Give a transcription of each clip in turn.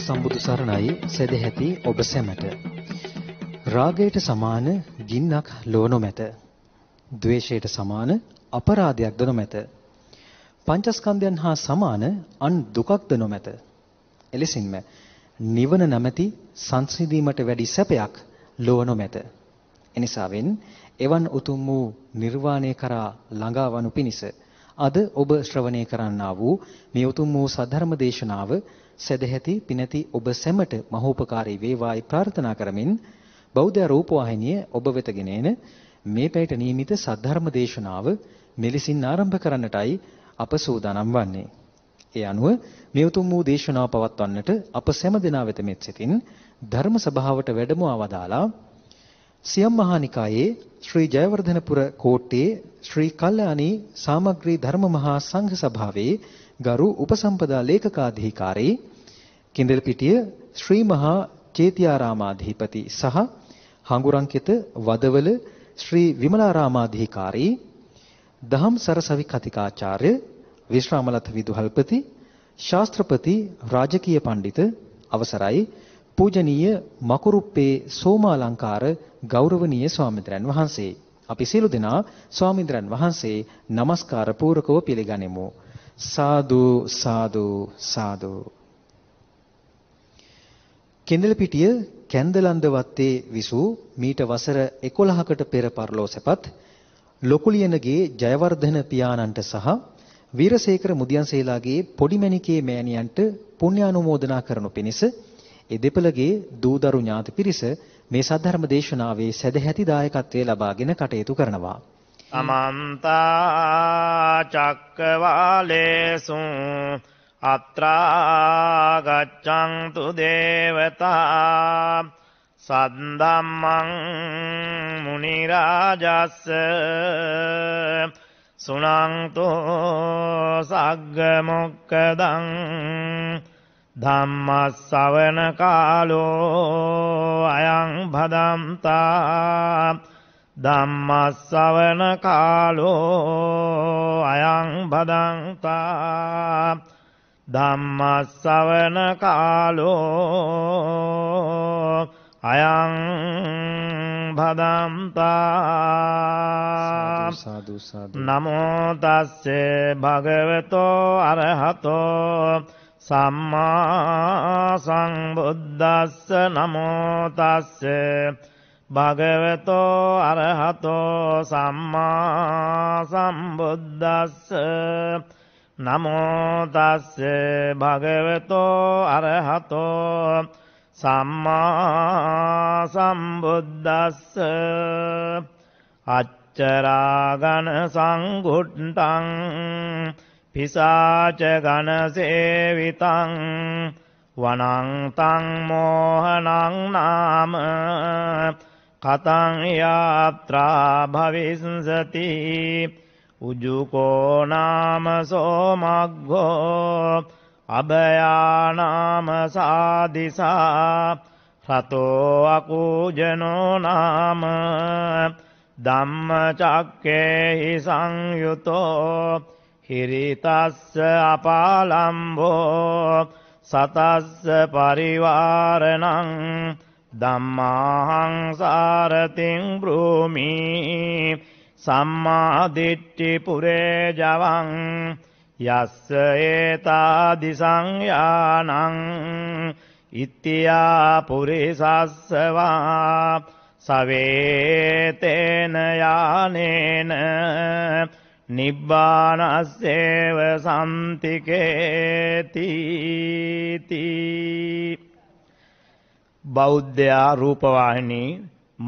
සම්මා සම්බුදු සරණයි සදැහැති ඔබ සැමට. රාගයට සමාන ගින්නක් ලෝ නොමැත. ද්වේෂයට සමාන අපරාධයක්ද නොමැත. පංචස්කන්ධයන් හා සමාන අන් දුකක්ද නොමැත. එලෙසින්ම නිවන නැමැති සංසිඳීමට වැඩි සැපයක් ලෝ නොමැත. එනිසාවෙන් එවන් උතුම් වූ නිර්වාණය කරා ළඟාවනු පිණිස අද ඔබ ශ්‍රවණය කරන්නා වූ මේ උතුම් වූ සද්ධර්ම දේශනාව සදැහැති පිනති ඔබ සැමට මහෝපකාරී වේවායි ප්‍රාර්ථනා කරමින් බෞද්ධ රූපවාහිනිය ඔබ වෙතගෙන එන මේ පැයට නියමිත සද්ධර්ම දේශනාව මෙලෙසින් ආරම්භ කරන්නටයි අප සූදානම් වන්නේ. ඒ අනුව මේ උතුම් වූ දේශනාව පවත්වන්නට අප සැම දෙනා වෙත මෙත් සිතින් ධර්ම සභාවට වැඩමවා වදාලා සියම් මහානිකායේ ශ්‍රී ජයවර්ධනපුර කෝට්ටේ ශ්‍රී කල්යාණී සාමග්‍රී ධර්ම මහා සංඝ සභාවේ ගරු උපසම්පදා ලේකකාධිකාරී කිඳල්පිටිය ශ්‍රී මහා චේතියාරාමාධිපති සහ හඟුරංකිත වදවල ශ්‍රී විමලාරාමාධිකාරී දහම් සරසවි කතිකාචාර්ය විශ්‍රාමලත් විදුහල්පති ශාස්ත්‍රපති රාජකීය පඬිත අවසරයි පූජනීය මකුරුප්පේ සෝමාලංකාර ගෞරවනීය ස්වාමීන් වහන්සේ අපි සියලු දෙනා ස්වාමීන් වහන්සේ নমස්කාර පූරකව පිළිගනිමු සාදු සාදු සාදු කෙන්දලපිටිය කැන්දලන්ද වත්තේ විසූ මීට වසර 11කට පෙර පරලෝසපත් ලොකුලියනගේ ජයවර්ධන පියාණන්ට සහ වීරසේකර මුදියන්සේලාගේ පොඩිමැණිකේ මෑණියන්ට පුණ්‍යානුමෝදනා කරනු පිණිස ඒ දෙපළගේ දූදරු ඥාති පිරිස මේ සද්ධර්ම දේශනාවේ සදැහැති දායකත්වයේ ලබාගෙන කටයුතු කරනවා අමන්තා චක්කවාලේසු අත්‍රාගච්ඡන්තු දේවතා සද්දම්මං මුනි රාජස්ස සුනන්තෝ සග්ග මොක්කදං ධම්මස්සවන කාලෝ අයං භදන්තා ධම්මස්සවන කාලෝ අයං බදන්තා ධම්මස්සවන කාලෝ අයං බදන්තා නමෝ තස්සේ භගවතෝ අරහතෝ සම්මා සංබුද්දස්ස නමෝ තස්සේ භගවතෝ අරහතෝ සම්මා සම්බුද්දස්ස නමෝ තස්ස භගවතෝ අරහතෝ සම්මා සම්බුද්දස්ස අච්චරාගන සංගුට්ටං පිසාච ගන සේවිතං වනංතං මෝහනං නාම කතං යාත්‍රා භවිස්සති උජුකෝ නාම සෝමග්ගෝ අභයානාම සාදිසා සතෝ අකූජනෝ නාම ධම්මචක්කේහි සංයුතෝ හිරිතස්ස අපාලම්බෝ සතස්ස පරිවාරණං ධම්මාහං සාරතිං බ්‍රෝමි සම්මාදිට්ඨි පුරේ ජවං යස්ස ඒතා දිසං යානං ඉත්‍ත්‍යා පුරිසස්සවා සවේතේන යානේන නිබ්බානස්සේව සම්තිකේති තී බෞද්ධයා රූපවාහිනී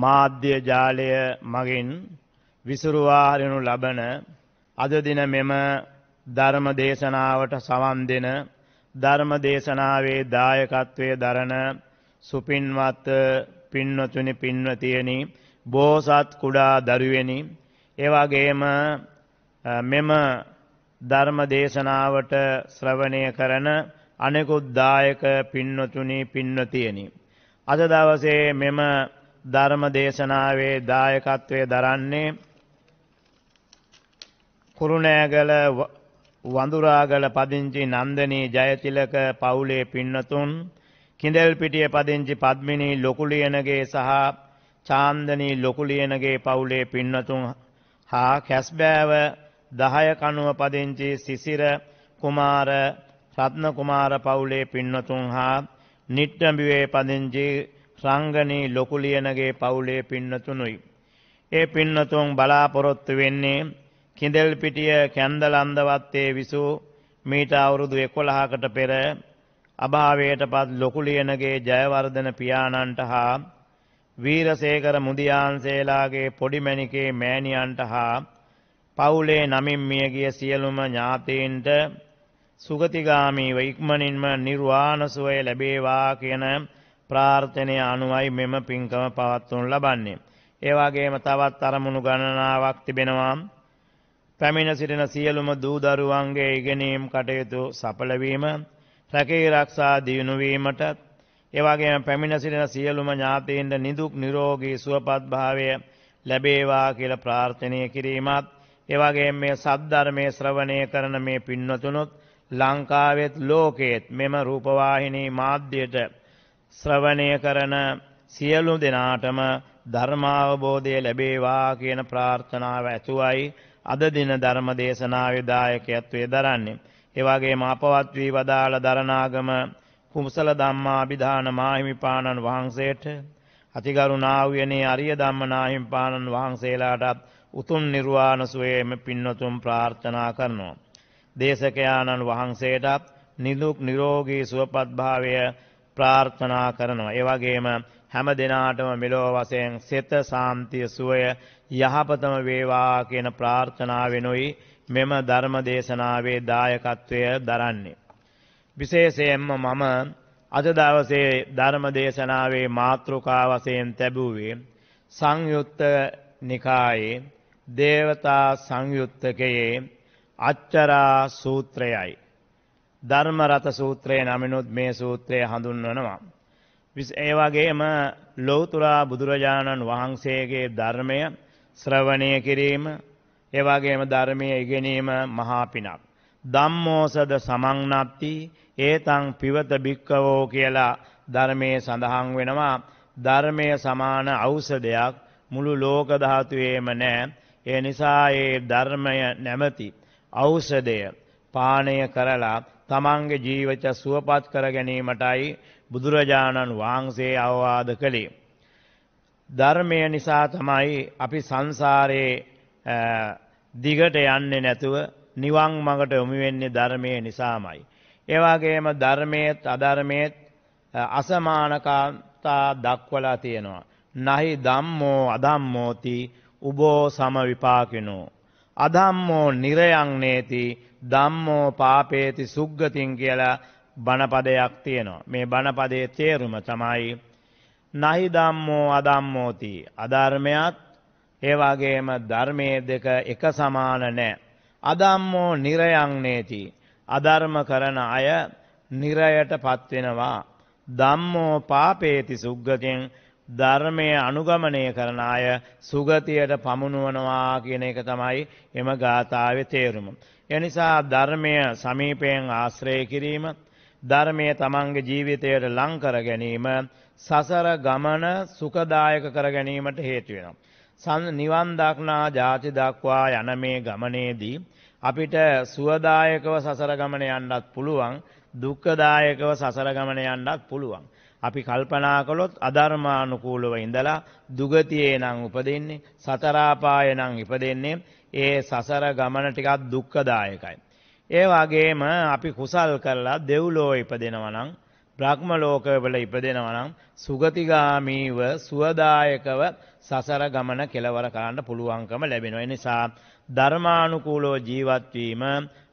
මාධ්‍ය ජාලය මගින් විසුරුවා හරිනු ලබන අද දින මෙම ධර්ම දේශනාවට සවන් දෙන ධර්ම දේශනාවේ දායකත්වයේ දරන සුපින්වත් පින්වතුනි පින්වතියනි බෝසත් කුඩා දරුවෙනි එවැගේම මෙම ධර්ම දේශනාවට ශ්‍රවණය කරන අනෙකුත් දායක පින්වතුනි පින්වතියනි අද දවසේ මෙම ධර්ම දේශනාවේ දායකත්වය දරන්නේ කුරුණෑගල වඳුරාගල පදිංචි නන්දනී ජයතිලක පවුලේ පින්නතුන් කිඳෙල්පිටිය පදිංචි පද්මිනී ලොකුලියනගේ සහ චාන්දනී ලොකුලියනගේ පවුලේ පින්නතුන් හා කැස්බෑව දහය කනුව පදිංචි සිසිර කුමාර රත්න කුමාර පවුලේ පින්නතුන් හා නිට්ටඹුවේ පදිංචි සංගණී ලොකුලියනගේ පවුලේ පින්නතුණුයි. ඒ පින්නතුන් බලාපොරොත්තු වෙන්නේ කිඳෙල්පිටිය කැන්දලන්දවත්තේ විසූ මීට අවුරුදු 11කට පෙර අභාවයටපත් ලොකුලියනගේ ජයවර්ධන පියාණන්ට හා වීරසේකර මුදියාන්සේලාගේ පොඩිමැණිකේ මෑණියන්ට හා පවුලේ නමින් මියගිය සියලුම ඥාතීන්ට සුගතිගාමී වෛක්මනින්ම නිර්වාණ සුවය ලැබේවා කියන ප්‍රාර්ථනය අනුවයි මෙම පින්කම පවත්වනු ලබන්නේ. ඒ වගේම තවත් අරමුණු ගණනාවක් තිබෙනවා. පැමිණ සිටින සියලුම දූ දරුවන්ගේ ඉගෙනීම් කටයුතු සඵල වීම, රැකී ආරක්ෂා දියුණු වීමටත්, ඒ වගේම පැමිණ සිටින සියලුම ඥාතීන්ට නිදුක් නිරෝගී සුවපත් භාවය ලැබේවා කියලා ප්‍රාර්ථනා කිරීමත්, ඒ වගේම මේ සද්ධර්මයේ ශ්‍රවණය කරන මේ පින්වතුනුත් ලංකාවෙත් ලෝකයේත් මෙම රූපවාහිනී මාධ්‍යයට ශ්‍රවණය කරන සියලු දෙනාටම ධර්මාවබෝධය ලැබේවා කියන ප්‍රාර්ථනාව ඇතුවයි අද දින ධර්ම දේශනාවේ දායකත්වයේ දරන්නේ. ඒ වගේම අපවත් වී වදාළ දරණාගම කුමසල ධම්මාභිධාන මාහිමිපාණන් වහන්සේට අතිගරුණා වූනේ අරිය ධම්මනාහිමිපාණන් වහන්සේලාටත් උතුම් නිර්වාණ සුවයේම පින්වතුම් ප්‍රාර්ථනා කරනවා. දේශකයාණන් වහන්සේටත් නිදුක් නිරෝගී සුවපත්භාවය ප්‍රාර්ථනා කරනවා. ඒ වගේම හැම දිනාටම මෙලොව වශයෙන් සිත සාන්තිය සුවය යහපතම වේවා කියන ප්‍රාර්ථනාවෙනුයි මෙම ධර්ම දේශනාවේ දායකත්වය දරන්නේ. විශේෂයෙන්ම මම අද දවසේ ධර්ම දේශනාවේ මාතෘකා වශයෙන් ලැබුවේ සංයුත්ත නිකායේ දේවතා සංයුත්තකයේ අච්චරා සූත්‍රයයි. ධර්මරත සූත්‍රය නමිනුත් මේ සූත්‍රය හඳුන්වනවා. ඒ වගේම ලෝතුරා බුදුරජාණන් වහන්සේගේ ධර්මය ශ්‍රවණය කිරීම ඒ වගේම ධර්මයේ ඉගෙනීම මහා පිනක්. ධම්මෝසද සමන්නත්ති ඒතං පිවත බික්කවෝ කියලා ධර්මයේ සඳහන් වෙනවා. ධර්මයේ සමාන ඖෂධයක් මුළු ලෝක ධාතුවේම නැහැ. ඒ නිසා ඒ ධර්මය නැමැති ඖෂධය පානය කරලා තමන්ගේ ජීවිත සුවපත් කර ගැනීමටයි බුදුරජාණන් වහන්සේ අවවාද කළේ. ධර්මය නිසා තමයි අපි සංසාරයේ දිගට යන්නේ නැතුව නිවන් මඟට යොමු වෙන්නේ ධර්මය නිසාමයි. ඒ වගේම ධර්මයේත් අධර්මයේත් අසමානකාතා දක්වලා තියෙනවා. නහි ධම්මෝ අධම්මෝති උබෝ සම විපාකිනෝ අධම්මෝ නිරයන් නේති ධම්මෝ පාපේති සුග්ගතින් කියලා බණපදයක් තියෙනවා. මේ බණපදයේ තේරුම තමයි නහි ධම්මෝ අධම්මෝති. අධර්මයත් ඒ වගේම ධර්මයේ දෙක එක සමාන නැහැ. අධම්මෝ නිරයන් නේති. අධර්ම කරන අය නිරයටපත් වෙනවා. ධම්මෝ පාපේති සුග්ගතින් ධර්මය අනුගමනය කරන අය සුගතියට පමුණුවනවා කියන එක තමයි එම ගාථාවේ තේරුම. එනිසා ධර්මය සමීපයෙන් ආශ්‍රය කිරීම, ධර්මය තමන්ගේ ජීවිතයට ලං කර ගැනීම සසර ගමන සුඛදායක කර ගැනීමට හේතු වෙනවා. නිවන් දක්නා ජාති දක්වා යන මේ ගමනේදී අපිට සුවදායකව සසර ගමන යන්නත් පුළුවන්, දුක්ඛදායකව සසර ගමන යන්නත් පුළුවන්. අපි කල්පනා කළොත් අධර්මානුකූලව ඉඳලා දුගතියේ නම් උපදින්නේ සතරාපාය නම් ඉපදෙන්නේ ඒ සසර ගමන ටිකක් දුක්ඛදායකයි. ඒ වගේම අපි කුසල් කරලා දෙව්ලෝ ඉපදෙනවා නම් බ්‍රහ්ම ලෝකවල ඉපදෙනවා නම් සුගතිගාමීව සුවදායකව සසර ගමන කෙලවර කරන්න පුළුවන්කම ලැබෙනවා. ඒ නිසා ධර්මානුකූලව ජීවත් වීම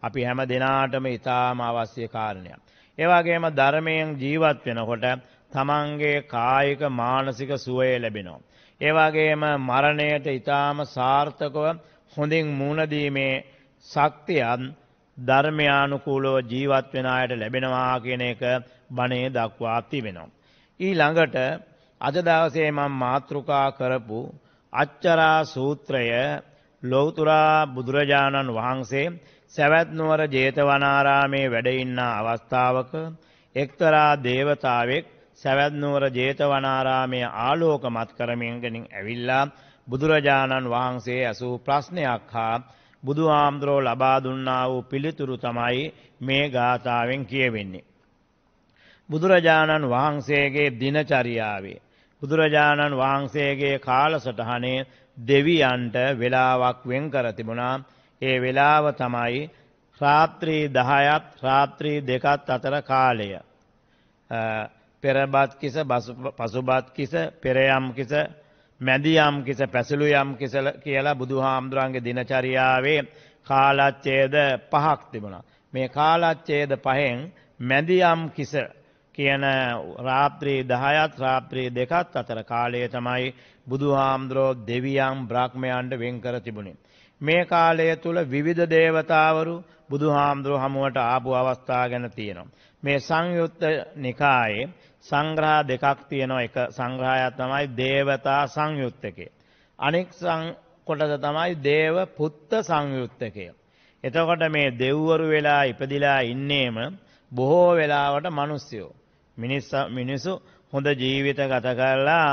අපි හැම දිනාටම ඊටාම අවශ්‍ය කාරණයක්. ඒ වගේම ධර්මයෙන් ජීවත් වෙනකොට තමන්ගේ කායික මානසික සුවය ලැබෙනවා. ඒ වගේම මරණයට ඊටාම සාර්ථකව හොඳින් මුණ දීමේ ශක්තියත් ධර්මයානුකූලව ජීවත් වෙන අයට ලැබෙනවා කියන එක බණේ දක්වා තිබෙනවා. ඊළඟට අද දවසේ මම මාතෘකා කරපු අච්චරා සූත්‍රය ලෞතර බුදුරජාණන් වහන්සේ සවැත් නුවර 제තවනාරාමේ වැඩ ඉන්න අවස්ථාවක එක්තරා දේවතාවෙක් සවැත් නුවර ජේතවනාරාමයේ ආලෝකමත් කරමින් ගෙනින් ඇවිල්ලා බුදුරජාණන් වහන්සේ අසූ ප්‍රශ්නයක් හා බුදුහාමුදුරෝ ලබා දුන්නා වූ පිළිතුරු තමයි මේ ගාථාවෙන් කියවෙන්නේ. බුදුරජාණන් වහන්සේගේ දිනචරියාවේ බුදුරජාණන් වහන්සේගේ කාලසටහනේ දෙවියන්ට වෙලාවක් වෙන් කර තිබුණා. ඒ වෙලාව තමයි රාත්‍රී 10ත් රාත්‍රී 2ත් අතර කාලය. පෙරබත් කිස පසුබත් කිස පෙරයම් කිස මැදියම් කිස පැසලුයම් කිස කියලා බුදුහාමුදුරන්ගේ දිනචරියාවේ කාලච්ඡේද පහක් තිබුණා. මේ කාලච්ඡේද පහෙන් මැදියම් කිස කියන රාත්‍රී 10ත් රාත්‍රී 2ත් අතර කාලය තමයි බුදුහාමුදුරෝ දෙවියන් බ්‍රාහ්මයන්ට වෙන් කර තිබුණේ. මේ කාලය තුළ විවිධ දේවතාවරු බුදුහාමුදුරු හමුවට ආපු අවස්ථා ගැන තියෙනවා. මේ සංයුත්ත නිකායේ සංග්‍රහ දෙකක් තියෙනවා. එක සංග්‍රහය තමයි දේවතා සංයුත්තකය. අනෙක් කොටස තමයි දේව පුත්ත සංයුත්තකය. එතකොට මේ දෙව්වරු වෙලා ඉපදිලා ඉන්නේම බොහෝ වෙලාවට මිනිස්සු මිනිස්සු හොඳ ජීවිත ගත කරලා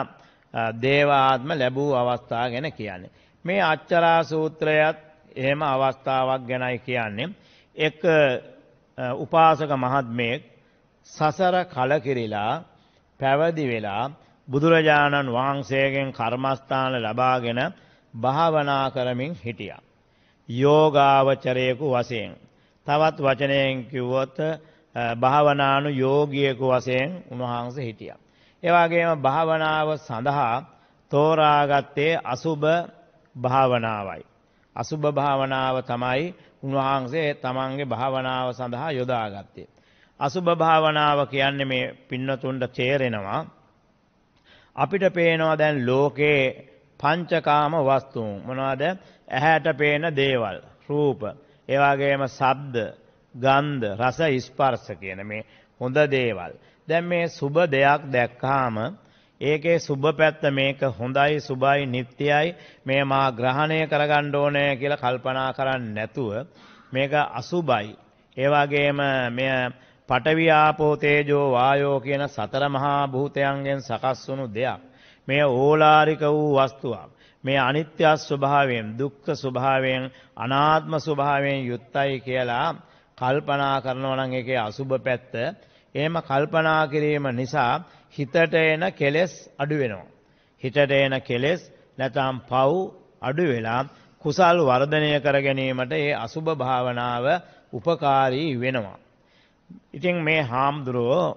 දේවාත්ම ලැබූ අවස්ථා ගැන කියන්නේ. මේ අච්චරා සූත්‍රයත් එහෙම අවස්ථාවක් ගැනයි කියන්නේ. එක උපාසක මහත්මයෙක් සසර කලකිරිලා පැවදි වෙලා බුදුරජාණන් වහන්සේගෙන් කර්මස්ථාන ලබාගෙන භාවනා කරමින් හිටියා. යෝගාවචරයෙකු වශයෙන්. තවත් වචනයෙන් කිව්වොත් භාවනානු යෝගියෙකු වශයෙන් උන්වහන්සේ හිටියා. ඒ වගේම භාවනාව සඳහා තෝරාගත්තේ අසුබ භාවනාවයි. අසුභ භාවනාව තමයි උන්වහන්සේ තමන්ගේ භාවනාව සඳහා යොදාගත්තේ. අසුභ භාවනාව කියන්නේ මේ පින්නතුන්ට තේරෙනවා අපිට පේනවා දැන් ලෝකේ පංචකාම වස්තුන් මොනවද? ඇහැට පේන දේවල්, රූප, ඒ වගේම ශබ්ද, ගන්ධ, රස, ස්පර්ශ කියන මේ හොඳ දේවල්. දැන් මේ සුබ දෙයක් දැක්කාම ඒකේ සුබ පැත්ත මේක හොඳයි සුබයි නිත්‍යයි මේ මා ග්‍රහණය කරගන්න ඕනේ කියලා කල්පනා කරන්නේ නැතුව මේක අසුබයි ඒ වගේම මෙය පඨවි ආපෝ තේජෝ වායෝ කියන සතර මහා භූතයන්ගෙන් සකස් වුණු දෙයක් මේ ඕලාරික වූ වස්තුවක් මේ අනිත්‍ය ස්වභාවයෙන් දුක්ඛ ස්වභාවයෙන් අනාත්ම ස්වභාවයෙන් යුක්තයි කියලා කල්පනා කරනවා නම් ඒකේ අසුබ පැත්ත එහෙම කල්පනා කිරීම නිසා හිතට එන කෙලෙස් අඩු වෙනවා. හිතට එන කෙලෙස් නැතම් පව් අඩු වෙලා කුසල් වර්ධනය කර ගැනීමට ඒ අසුබ භාවනාව උපකාරී වෙනවා. ඉතින් මේ හාමුදුරුවෝ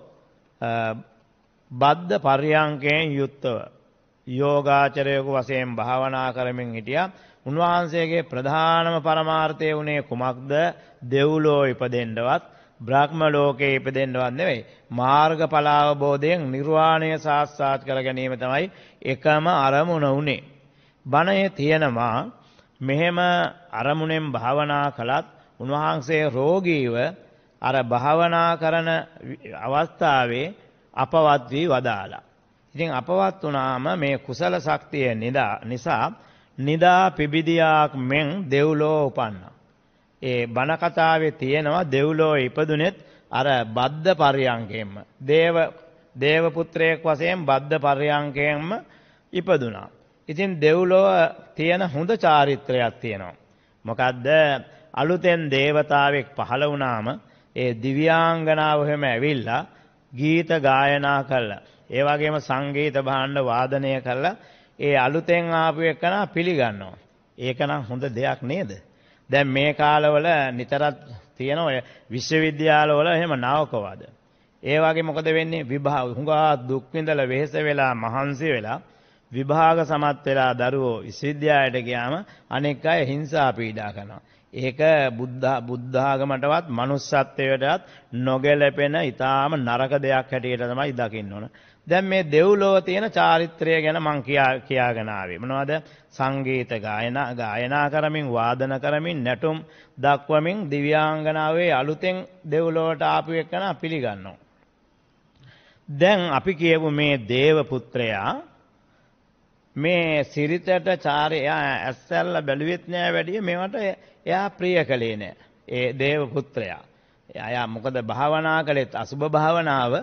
බද්ධ පර්යංකයෙන් යුක්තව යෝගාචරයක වශයෙන් භාවනා කරමින් හිටියා. උන්වහන්සේගේ ප්‍රධානම පරමාර්ථය වුණේ කුමක්ද? දෙව්ලෝ ඉපදෙන්නවත් බ්‍රහ්ම ලෝකයේ ඉපදෙන්නවත් නෙවෙයි මාර්ගඵල අවබෝධයෙන් නිර්වාණය සාක්ෂාත් කර ගැනීම තමයි එකම අරමුණ උනේ. බණයේ තියෙනවා මෙහෙම අරමුණෙන් භාවනා කළත් උන්වහන්සේ රෝගීව අර භාවනා කරන අවස්ථාවේ අපවත් වී වදාලා. ඉතින් අපවත් වුණාම මේ කුසල ශක්තිය නිසා නිදා පිබිදියාක් මෙන් දෙව්ලෝ උපන්නා. ඒ බණ කතාවේ තියෙනවා දෙව්ලෝ ඉපදුනෙත් අර බද්ද පර්යංකයෙන්ම දේව දේව පුත්‍රයෙක් වශයෙන් බද්ද පර්යංකයෙන්ම ඉපදුනා. ඉතින් දෙව්ලොව තියෙන හොඳ චාරිත්‍රයක් තියෙනවා. මොකද්ද අලුතෙන් දේවතාවෙක් පහළ වුණාම ඒ දිව්‍යාංගනාව හැම ඇවිල්ලා ගීත ගායනා කළා. ඒ වගේම සංගීත භාණ්ඩ වාදනය කළා. ඒ අලුතෙන් ආපු එකනා පිළිගන්නවා. ඒක නම් හොඳ දෙයක් නේද? දැන් මේ කාලවල නිතරත් තියෙන ඔය විශ්වවිද්‍යාලවල එහෙම නාවකවාද. ඒ වගේ මොකද වෙන්නේ? විභාග හුඟා දුක් විඳලා වෙහෙස වෙලා මහන්සි වෙලා විභාග සමත් වෙලා දරුවෝ විශ්වවිද්‍යාලයට ගියාම අනෙක් අය හිංසා පීඩා කරනවා. ඒක බුද්ධ බුද්ධාගමටවත් manussත්වයටවත් නොගැලපෙන ඊටාම නරක දෙයක් හැටියට තමයි දකින්න ඕන. දැන් මේ දෙව්ලොව තියෙන චාරිත්‍රය ගැන මං කියාගෙන ආවේ. මොනවද? සංගීත ගායනා ගායනා කරමින් වාදන කරමින් නැටුම් දක්වමින් දිව්‍යාංගනාවේ අලුතෙන් දෙව්ලොවට ආපු එකන පිළිගන්නවා. දැන් අපි කියමු මේ දේව පුත්‍රයා මේ සිරිතට චාරය ඇස්සැල්ල බැලුවෙත් නෑ වැඩිය මේවට එයා ප්‍රිය කළේ නෑ. ඒ දේව පුත්‍රයා. එයා මොකද භාවනා කළෙත් අසුභ භාවනාව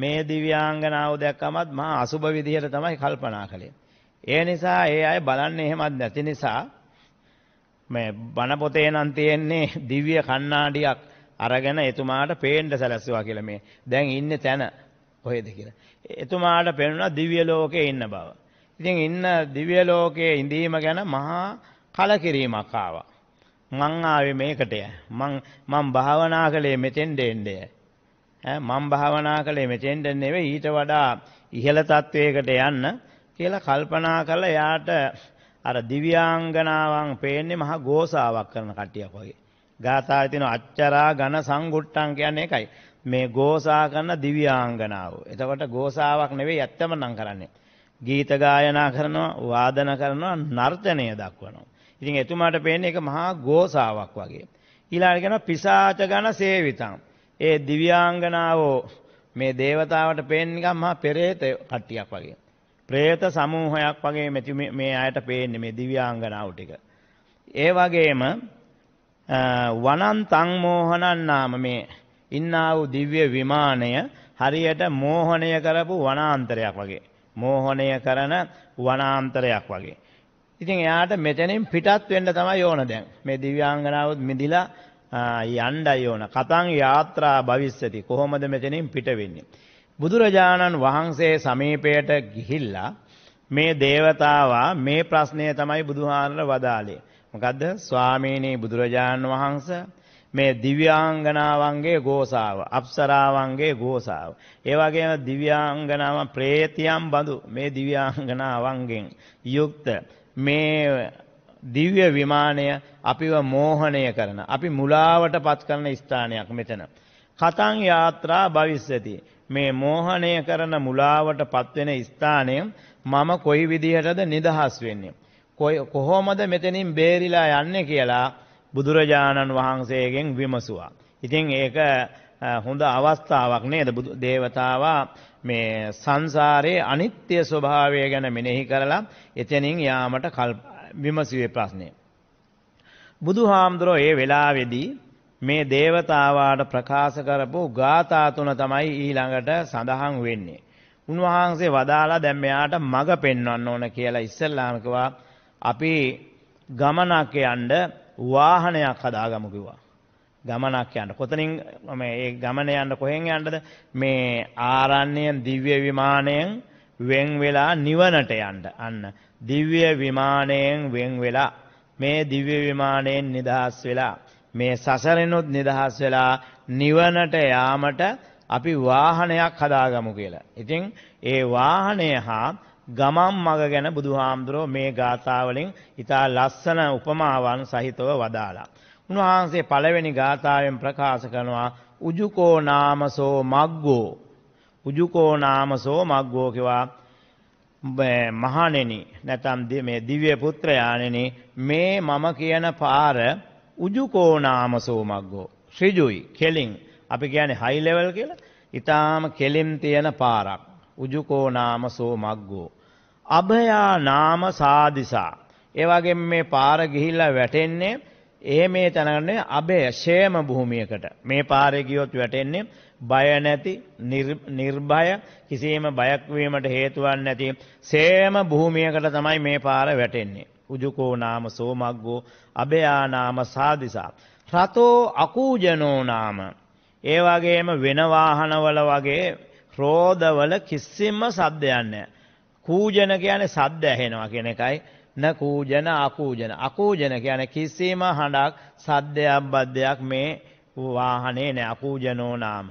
මේ දිව්‍යාංගනාව දැක්කමත් මහා අසුබ විදිහට තමයි කල්පනා කළේ. ඒ නිසා ඒ අය බලන්නේ එහෙමත් නැති නිසා මේ බණ පොතේ නම් තියෙන්නේ දිව්‍ය කණ්ණාඩියක් අරගෙන එතුමාට පේන්න සැලැස්සුවා කියලා මේ. දැන් ඉන්නේ තැන කොහෙද කියලා. එතුමාට පේනවා දිව්‍ය ලෝකේ ඉන්න බව. ඉතින් ඉන්න දිව්‍ය ලෝකයේ ඉඳීම ගැන මහා කලකිරීමක් ආවා. මං ආවේ මේකට. මං මං භාවනා කළේ මෙතෙන් දෙන්නේ. මම භාවනා කළේ මෙතෙන්ට නෙවෙයි ඊට වඩා ඉහළ තත්වයකට යන්න කියලා කල්පනා කළා එයාට අර දිව්‍යාංගනාවන් පේන්නේ මහා ගෝසාවක් කරන කට්ටියක් වගේ. ගාථාවේ තියෙන අච්චරා ඝන සංගුට්ටම් කියන්නේ ඒකයි. මේ ගෝසා කරන දිව්‍යාංගනාව. එතකොට ගෝසාවක් නෙවෙයි ඇත්තම නම් කරන්නේ. ගීත ගායනා කරනවා, වාදන කරනවා, නර්තනය දක්වනවා. ඉතින් එතුමාට පේන්නේ ඒක මහා ගෝසාවක් වගේ. ඊළඟට කියනවා පිසාච ඝන සේවිතං ඒ දිව්‍යාංගනාවෝ මේ దేవතාවට පේන්නේ නිකන් මහා පෙරේත කට්ටියක් වගේ. പ്രേත සමූහයක් වගේ මේ මේ අයට පේන්නේ මේ දිව්‍යාංගනාව ටික. ඒ වගේම වනන්තං මෝහනන් නාම මේ ඉන්නා වූ දිව්‍ය විමානය හරියට මෝහණය කරපු වනාන්තරයක් වගේ. මෝහණය කරන වනාන්තරයක් වගේ. ඉතින් එයාට මෙතනින් පිටත් වෙන්න තමයි ඕන දැන්. මේ දිව්‍යාංගනාවත් මිදිලා යණ්ඩයි ඕන. කතං යාත්‍රා භවිස්සති. කොහොමද මෙතනින් පිට වෙන්නේ? බුදුරජාණන් වහන්සේ සමීපයට ගිහිල්ලා මේ దేవතාවා මේ ප්‍රශ්නය තමයි බුදුහාමර වදාළේ. මොකද්ද? ස්වාමීනි බුදුරජාණන් වහන්සේ මේ දිව්‍යාංගනාවන්ගේ ගෝසාව, අප්සරාවන්ගේ ගෝසාව. ඒ වගේම දිව්‍යාංගනාවන් ප්‍රේතියන් බඳු මේ දිව්‍යාංගනාවන්ගෙන් යුක්ත මේ දිව්‍ය විමානය අපිව මෝහණය කරන අපි මුලාවටපත් කරන ස්ථානයක් මෙතන. කතං යාත්‍රා භවිස්සති. මේ මෝහණය කරන මුලාවටපත් වෙන ස්ථානය මම කොයි විදිහටද නිදහස් වෙන්නේ? කොහොමද මෙතනින් බේරිලා යන්නේ කියලා බුදුරජාණන් වහන්සේගෙන් විමසුවා. ඉතින් ඒක හොඳ අවස්ථාවක් නේද දේවතාවා මේ සංසාරයේ අනිත්‍ය ස්වභාවය ගැන මෙනෙහි කරලා එතනින් යාමට විමසුවේ ප්‍රශ්නය. බුදුහාමුදුරෝ ඒ වෙලාවේදී මේ දේවතාවාට ප්‍රකාශ කරපු ගාථා තුන තමයි ඊළඟට සඳහන් වෙන්නේ. උන්වහන්සේ වදාලා දැන් මෙයාට මඟ පෙන්වන්න ඕන කියලා ඉස්සල්ලාම කිව්වා අපි ගමනක් යන්න වාහනයක් හදාගමු කිව්වා. ගමනක් යන්න. කොතනින් මේ ගමන යන්න කොහෙන් යන්නද? මේ ආරණ්‍යයෙන් දිව්‍ය විමානයෙන් වෙන් වෙලා නිවනට යන්න. අන්න දිව්‍ය විමානයෙන් වෙන් වෙලා මේ දිව්‍ය විමානයෙන් නිදහස් වෙලා මේ සසරෙනුත් නිදහස් වෙලා නිවනට යාමට අපි වාහනයක් හදාගමු කියලා. ඉතින් ඒ වාහනය හා ගමම් මග ගැන බුදුහාමුදුරෝ මේ ගාථාවලින් ඉතා ලස්සන උපමාවන් සහිතව වදාලා. උන්වහන්සේ පළවෙනි ගාථාවෙන් ප්‍රකාශ කරනවා උජුකෝ නාමසෝ මග්ගෝ උජුකෝ නාමසෝ මග්ගෝ කිවා මහණෙනි නැතම් මේ දිව්‍ය පුත්‍රයාණෙනි මේ මම කියන පාර උජුකෝ නාමසෝ මග්ගෝ ඍජුයි කෙලින් අපි කියන්නේ හයි ලෙවල් කියලා. ඊටාම කෙලින් තියෙන පාරක්. උජුකෝ නාමසෝ මග්ගෝ අභයා නාම සාදිසා. ඒ වගේම මේ පාර ගිහිල්ලා වැටෙන්නේ එහෙ මේ තනන්නේ අබේ ෂේම භූමියකට. මේ පාරේ ගියොත් වැටෙන්නේ බය නැති නිර්භය කිසියම් බයක් වීමට හේතුවක් නැති සේම භූමියකට තමයි මේ පාර වැටෙන්නේ උජුකෝ නාම සෝමග්ගෝ අබයා නාම සාදිසා රතෝ අකූජනෝ නාම ඒ වගේම වෙන වාහනවල වගේ රෝදවල කිසිම සද්දයක් නැහැ කූජන කියන්නේ සද්ද ඇහෙනවා කියන එකයි න කූජන අකූජන අකූජන කියන්නේ කිසිම හඬක් සද්දයක් බද්දයක් මේ වාහනේ නෑ අකූජනෝ නාම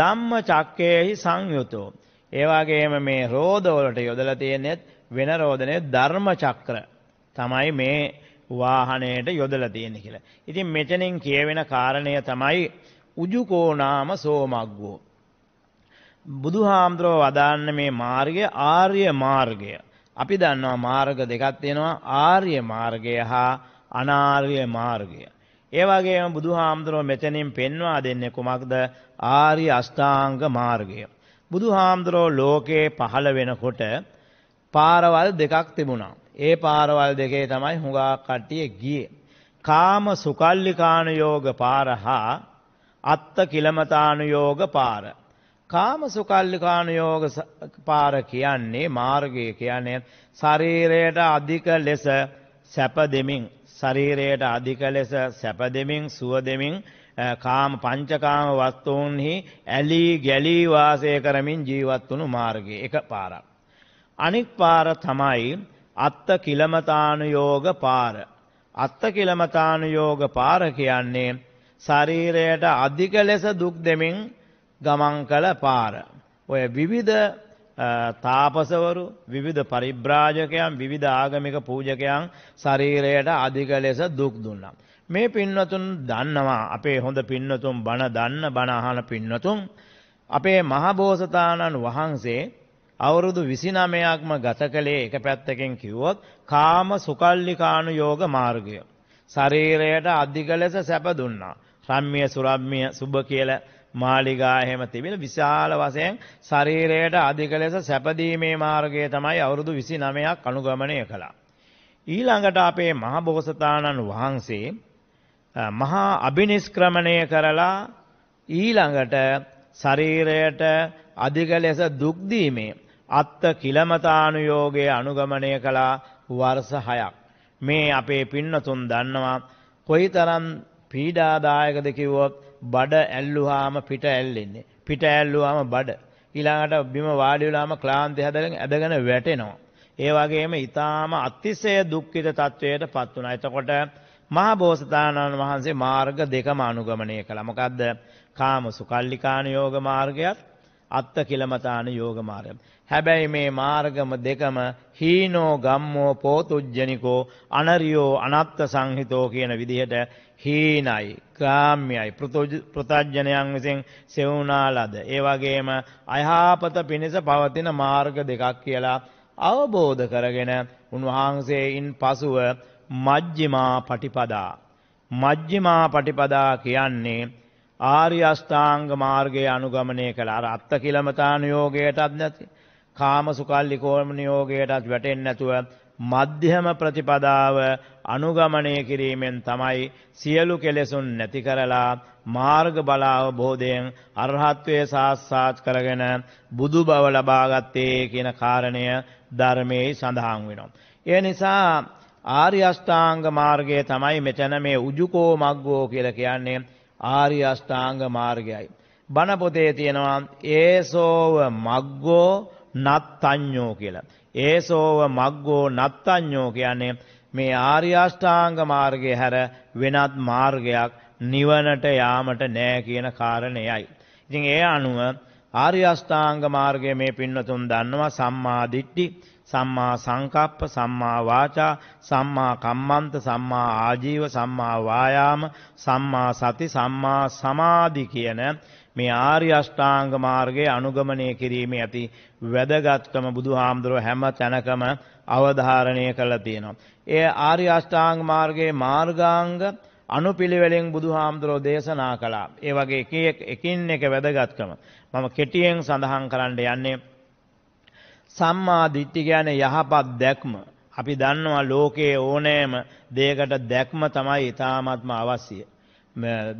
ධම්මචක්කයේහි සංයුතෝ. ඒ වගේම මේ රෝදවලට යොදලා තියෙනෙත් වෙන රෝදනේ ධර්මචක්‍ර තමයි මේ වාහනයට යොදලා තියෙන්නේ කියලා. ඉතින් මෙතනින් කියවෙන කාරණය තමයි උජුකෝ නාම සෝමග්ගෝ. බුදුහාමුදුරව වදාන්න මේ මාර්ගය ආර්ය මාර්ගය. අපි දන්නවා මාර්ග දෙකක් තියෙනවා ආර්ය මාර්ගය හා අනාර්ය මාර්ගය. ඒ වගේම බුදුහාමුදුරුව මෙතනින් පෙන්වා දෙන්නේ කුමක්ද ආරි අස්ථාංග මාර්ගය. බුදු හාමුදුරෝ ලෝකයේ පහළ වෙනකොට පාරවල් දෙකක් තිබුණා. ඒ පාරවල් දෙකේ තමයි හුඟා කට්ටිය ගියේ. කාම සුකල්ලිකාන යෝග පාර හා අත්ත කිලමතාන යෝග පාර. කාම සුකල්ලිකාන යෝග පාර කියන්නේ මාර්ගය කියන්නේ ශරීරයට අධික ලෙස සැප දෙමින් ශරීරයට අධික ලෙස සැප දෙමින් සුව දෙමින් කාම පංචකාම වස්තුන්හි ඇලී ගැලී වාසය කරමින් ජීවත් වුණු මාර්ගය එක පාරක්. අනික් පාර තමයි අත්ත කිලමතානුයෝග පාර. අත්ත කිලමතානුයෝග පාර කියන්නේ ශරීරයට අධික ලෙස දුක් දෙමින් ගමන් කළ පාර. ඔය විවිධ තාපසවරු විවිධ පරිබ්‍රාජකයන් විවිධ ආගමික පූජකයන් ශරීරයට අධික ලෙස දුක් දුන්නා. මේ පින්වතුන් දන්නවා අපේ හොඳ පින්වතුන් බණ දන්න බණ අහන පින්වතුන් අපේ මහබෝසතාණන් වහන්සේ අවුරුදු 29ක්ම ගත කළේ එක පැත්තකින් කිව්වොත් කාම සුකල්ලිකාණු යෝග මාර්ගය. ශරීරයට අධික ලෙස සැප දුන්නා. රම්ම්‍ය සුරම්ම්‍ය සුබ කියලා මාලිගා එහෙම තිබෙන විශාල වශයෙන් ශරීරයට අධික ලෙස සැපදීමේ මාර්ගය තමයි අවුරුදු 29ක් අනුගමනය කළා. ඊළඟට අපේ මහබෝසතාණන් වහන්සේ මහා අභිනිෂ්ක්‍රමණය කරලා ඊළඟට ශරීරයට අධික ලෙස දුක් දීමේ අත්ත කිලමතානුയോഗයේ අනුගමනය කළා වර්ෂ 6ක් මේ අපේ පින්නතුන් දන්නවා කොයිතරම් පීඩාදායකද කිව්වොත් බඩ ඇල්ලුවාම පිට ඇල්ලෙන්නේ පිට ඇල්ලුවාම බඩ ඊළඟට බිම වාඩි වෙලාම ක්ලාන්ති හැදගෙන ඇදගෙන වැටෙනවා ඒ වගේම ඊටාම අතිශය දුක්ඛිත තත්වයට පත් වුණා එතකොට මහා බෝසතාණන් වහන්සේ මාර්ග දෙකම අනුගමනය කළා. මොකද්ද? කාම සුකල්ලිකාන යෝග මාර්ගයත් අත්ත කිලමතාන යෝග මාර්ගයත්. හැබැයි මේ මාර්ගම දෙකම හීනෝ ගම්මෝ පෝතුජ්ජනිකෝ අනරියෝ අනත්ත සංහිතෝ කියන විදිහට හීනයි, ගාම්‍යයි, ප්‍රතජ්ජනයන් විසින් සෙවුනාලද. ඒ වගේම අයහපත පිණිස පවතින මාර්ග දෙකක් කියලා අවබෝධ කරගෙන උන්වහන්සේයින් පසුව මජ්ජිමා පටිපදා. මජ්ජිමා පටිපදා කියන්නේ ආර්ය අෂ්ටාංග මාර්ගය අනුගමනය කළ අර අත්ත කිලමතාන යෝගයටත් නැති කාමසුකල්ලි කෝම නියෝගයටත් වැටෙන්නේ නැතුව මධ්‍යම ප්‍රතිපදාව අනුගමනය කිරීමෙන් තමයි සියලු කෙලෙසුන් නැති කරලා මාර්ග බලාව බෝධයෙන් අරහත්වය සාස්සාත් කරගෙන බුදු බව ලබාගත්තේ කියන කාරණය ධර්මයේ සඳහන් වෙනවා. ඒ නිසා ආර්ය අෂ්ටාංග මාර්ගය තමයි මෙතන මේ උජුකෝ මග්ගෝ කියලා කියන්නේ ආර්ය අෂ්ටාංග මාර්ගයයි. බණ පොතේ තියෙනවා ඒසෝව මග්ගෝ නත්තඤ්ඤෝ කියලා. ඒසෝව මග්ගෝ නත්තඤ්ඤෝ කියන්නේ මේ ආර්ය අෂ්ටාංග මාර්ගය හැර වෙනත් මාර්ගයක් නිවනට යාමට නෑ කියන කාරණේයි. ඉතින් ඒ අනුව ආර්ය අෂ්ටාංග මාර්ගය මේ පින්නතුන් දන්නවා සම්මා දිට්ඨි සම්මා සංකප්ප සම්මා වාචා සම්මා කම්මන්ත සම්මා ආජීව සම්මා වායාම සම්මා සති සම්මා සමාධි කියන මේ ආර්ය අෂ්ටාංග මාර්ගයේ අනුගමනය කිරීමේ ඇති වැදගත්කම බුදුහාමුදුරුව හැම තැනකම අවධාරණය කළා තියෙනවා. ඒ ආර්ය අෂ්ටාංග මාර්ගයේ මාර්ගාංග අනුපිළිවෙලෙන් බුදුහාමුදුරෝ දේශනා කළා. ඒ වගේ එක එකින් එක වැදගත්කම මම කෙටියෙන් සඳහන් කරන්න යන්නේ සම්මා දිට්ඨි කියන්නේ යහපත් දැක්ම. අපි දන්නවා ලෝකයේ ඕනෑම දෙයකට දැක්ම තමයි ඊ타මාත්ම අවශ්‍ය.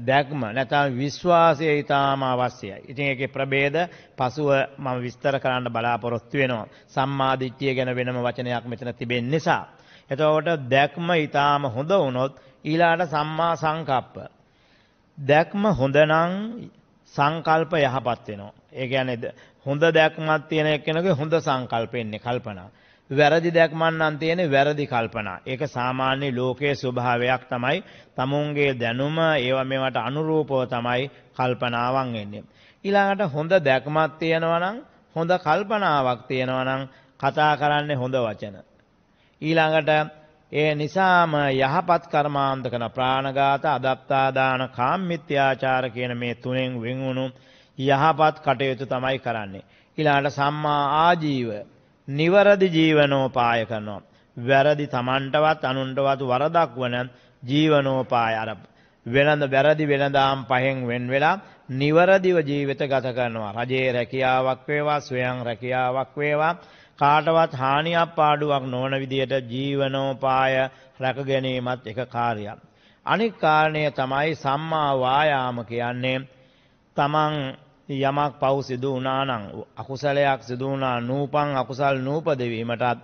දැක්ම නැත්නම් විශ්වාසය ඊටාම අවශ්‍යයි. ඉතින් ඒකේ ප්‍රභේද පසුව මම විස්තර කරන්න බලාපොරොත්තු වෙනවා. සම්මාදිට්ඨිය ගැන වෙනම වචනයක් මෙතන තිබෙන නිසා. එතකොට දැක්ම ඊටාම හොඳ වුණොත් ඊළාට සම්මා සංකප්ප. දැක්ම හොඳ සංකල්ප යහපත් වෙනවා. ඒ කියන්නේ හොඳ දැක්මක් තියෙන එක්කෙනෙකුගේ හොඳ සංකල්පෙන්නේ කල්පනා. වැරදි දැක්මක් නම් තියෙන්නේ වැරදි කල්පනා. ඒක සාමාන්‍ය ලෝකයේ ස්වභාවයක් තමයි. තමුන්ගේ දැනුම ඒවා මේවට අනුරූපව තමයි කල්පනාවන් එන්නේ. ඊළඟට හොඳ දැක්මක් තියෙනවා හොඳ කල්පනාවක් තියෙනවා කතා කරන්නේ හොඳ වචන. ඊළඟට ඒ නිසාම යහපත් කර්මාන්ත කරන ප්‍රාණඝාත අදත්තාදාන කාම්මිත්‍යාචාර කියන මේ තුනෙන් වෙන් වුණු යහපත් කටයුතු තමයි කරන්නේ. ඊළාට සම්මා ආජීව නිවරදි ජීවනෝපාය කරනවා. වැරදි Tamanටවත් අනුන්ටවත් වරදක් වන ජීවනෝපාය අර වෙනඳ වැරදි වෙනදාම් පහෙන් වෙන් වෙලා නිවරදිව ජීවිත ගත කරනවා. රජේ රැකියාවක් වේවා, ස්වයං රැකියාවක් වේවා කාටවත් හානියක් පාඩුවක් නොවන විදියට ජීවනෝපාය රැක ගැනීමත් එක කාර්යයක්. අනික් කාරණය තමයි සම්මා වායාම කියන්නේ තමන් යමක් පව් සිදු වුණානම් අකුසලයක් සිදු වුණා නූපන් අකුසල් නූපදවීමටත්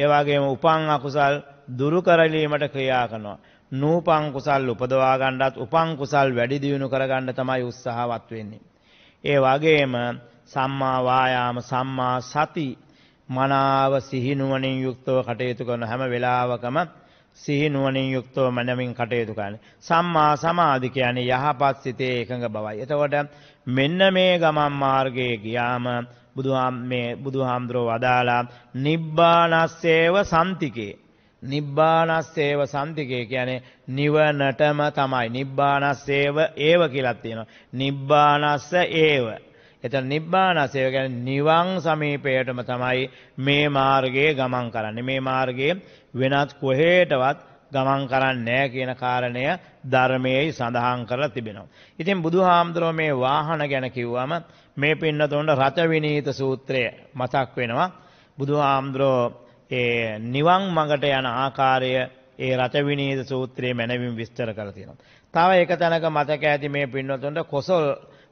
ඒ වගේම උපන් අකුසල් දුරු කරලීමට ක්‍රියා කරනවා. නූපන් කුසල් උපදවා ගන්නත් උපන් කුසල් වැඩි දියුණු කර ගන්න තමයි උත්සාහවත් වෙන්නේ. ඒ වගේම සම්මා වායාම සම්මා සති මනාව සිහිනුවණින් යුක්තව කටයුතු කරන හැම වෙලාවකම සිහිනුවණින් යුක්තව මනමින් කටයුතු කරන්නේ. සම්මා සමාධි කියන්නේ යහපත් සිතේ එකඟ බවයි. එතකොට මෙන්න මේ ගමන් මාර්ගයේ ගියාම බුදුහාම මේ බුදුහාමුදුරෝ වදාලා නිබ්බානස්සේව සම්තිකේ නිබ්බානස්සේව සම්තිකේ කියන්නේ නිවනටම තමයි නිබ්බානස්සේව ඒව කියලා තියෙනවා නිබ්බානස්ස ඒව එතන නිබ්බානස්සේව කියන්නේ නිවන් සමීපයටම තමයි මේ මාර්ගයේ ගමන් කරන්නේ මේ මාර්ගයේ වෙනත් කොහෙටවත් ගමන් කරන්නේ කියන කාරණය ධර්මයේ සඳහන් කරලා තිබෙනවා. ඉතින් බුදුහාමුදුරුවෝ මේ වාහන ගැන කිව්වම මේ පින්නතොන්ට රත විනීත සූත්‍රය මතක් වෙනවා. බුදුහාමුදුරුවෝ ඒ නිවන් මඟට යන ආකාරය ඒ රත විනීත සූත්‍රයේ මැනවින් විස්තර කරලා තියෙනවා. තව එක තැනක මතක ඇති මේ පින්නතොන්ට කොසල්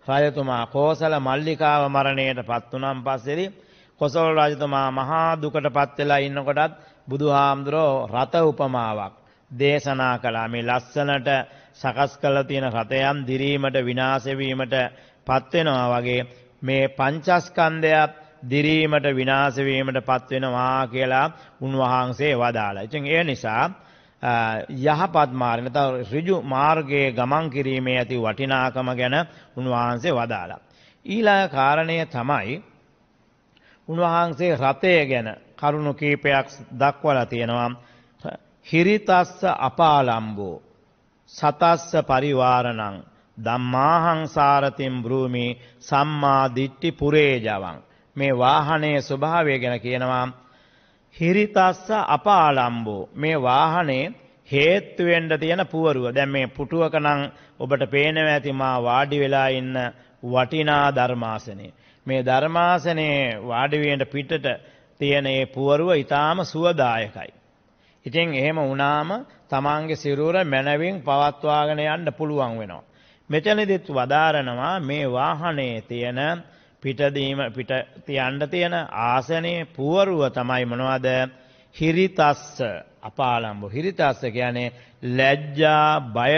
රජතුමා කෝසල මල්ලිකාව මරණයටපත් උනන් පස්සේදී කොසල් රජතුමා මහා දුකටපත් වෙලා ඉන්නකොටත් බුදුහාමුදුරුවෝ රත උපමාවක් දේශනා කළා මේ ලස්සනට සකස් කළ තියෙන රතයන් දිරීමට විනාශ වීමට පත් වෙනවා වගේ මේ පංචස්කන්ධයත් දිරීමට විනාශ වීමට පත් වෙනවා කියලා උන්වහන්සේ වදාලා. ඉතින් ඒ නිසා යහපත් මාර්ග නැත්නම් ඍජු මාර්ගයේ ගමන් කිරීමේ ඇති වටිනාකම ගැන උන්වහන්සේ වදාලා. ඊළඟ කාරණය තමයි උන්වහන්සේ රතය ගැන කරුණු කීපයක් දක්වලා තියෙනවා. හිරිතස්ස අපාලම්බෝ සතස්ස පරිවාරණං ධම්මාහංසාරතින් බ්‍රූමි සම්මා දිට්ඨි පුරේජවං මේ වාහනයේ ස්වභාවය ගැන කියනවා හිරිතස්ස අපාලම්බෝ මේ වාහනේ හේතු වෙන්න තියෙන පුවරුව දැන් මේ පුටුවක නම් ඔබට පේනවා ඇති මා වාඩි වෙලා ඉන්න වටිනා ධර්මාසනේ මේ ධර්මාසනේ වාඩි වෙන්න පිටට තියෙන මේ පුවරුව ඊටාම සුවදායකයි ඉතින් එහෙම වුණාම තමාන්ගේ සිරුර මැනවින් පවත්වාගෙන යන්න පුළුවන් වෙනවා. මෙතනදිත් වදාරනවා මේ වාහනේ තියෙන පිටදීම පිට තියන්න තියෙන ආසනේ පුවරුව තමයි මොනවද? හිරිතස්ස අපාලම්බු හිරිතස්ස කියන්නේ ලැජ්ජා බය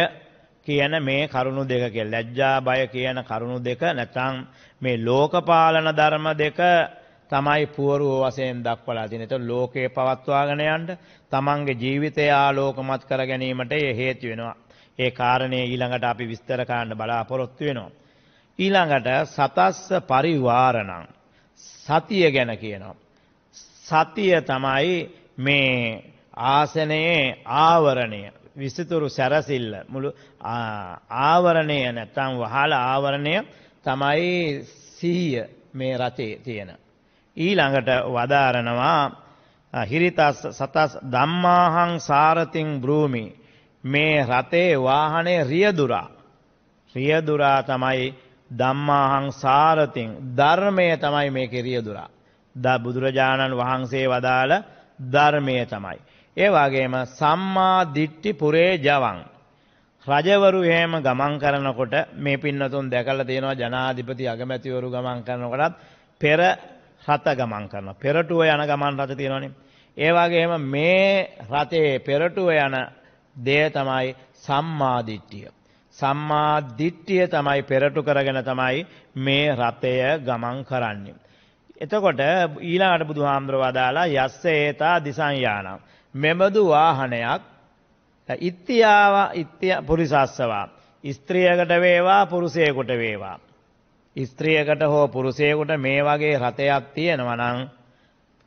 කියන මේ කරුණු දෙක කියලා. ලැජ්ජා බය කියන කරුණු දෙක නැත්නම් මේ ලෝකපාලන ධර්ම දෙක තමයි පුවරුව වශයෙන් දක්වලා තියෙන. ඒතකොට ලෝකේ පවත්වාගෙන යන්න තමන්ගේ ජීවිතය ආලෝකමත් කර ගැනීමට ඒ හේතු වෙනවා. ඒ කාරණේ ඊළඟට අපි විස්තර කරන්න බලාපොරොත්තු වෙනවා. ඊළඟට සතස්ස පරිවාරණං සතිය ගැන කියනවා. සතිය තමයි මේ ආසනයේ ආවරණය විසිතුරු සැරසිල්ල මුළු ආවරණය නැත්තම් වහල ආවරණය තමයි සිහිය මේ රටේ තියෙන. ඊළඟට වදාරනවා හිරිතස් සතස් ධම්මාහං සාරතින් බ්‍රූමි මේ රතේ වාහනේ රියදුරා රියදුරා තමයි ධම්මාහං සාරතින් ධර්මය තමයි මේකේ රියදුරා ද බුදුරජාණන් වහන්සේ වදාළ ධර්මය තමයි ඒ වගේම සම්මා දිට්ඨි පුරේ ජවං රජවරු එහෙම ගමන් කරනකොට මේ පින්නතුන් දැකලා තියෙනවා ජනාධිපති අගමැතිවරු ගමන් කරනකොටත් පෙර රත ගමන් කරනවා. පෙරටුව යන ගමන් රත තියෙනවනේ. ඒ වගේම මේ රතේ පෙරටුව යන දේ තමයි සම්මාදිට්ඨිය. සම්මාදිට්ඨිය තමයි පෙරටු කරගෙන තමයි මේ රතය ගමන් කරන්නේ. එතකොට ඊළඟට බුදුහාමුදුර වදාලා යස්සේතා දිසංයානම් මෙබඳු වාහනයක් ඉත්‍යාව ඉත්‍ය පුරිසස්සවා ස්ත්‍රියකට වේවා පුරුෂයෙකුට වේවා ස්ත්‍රියකට හෝ පුරුෂයෙකුට මේ වගේ රතයක් තියෙනවා නම්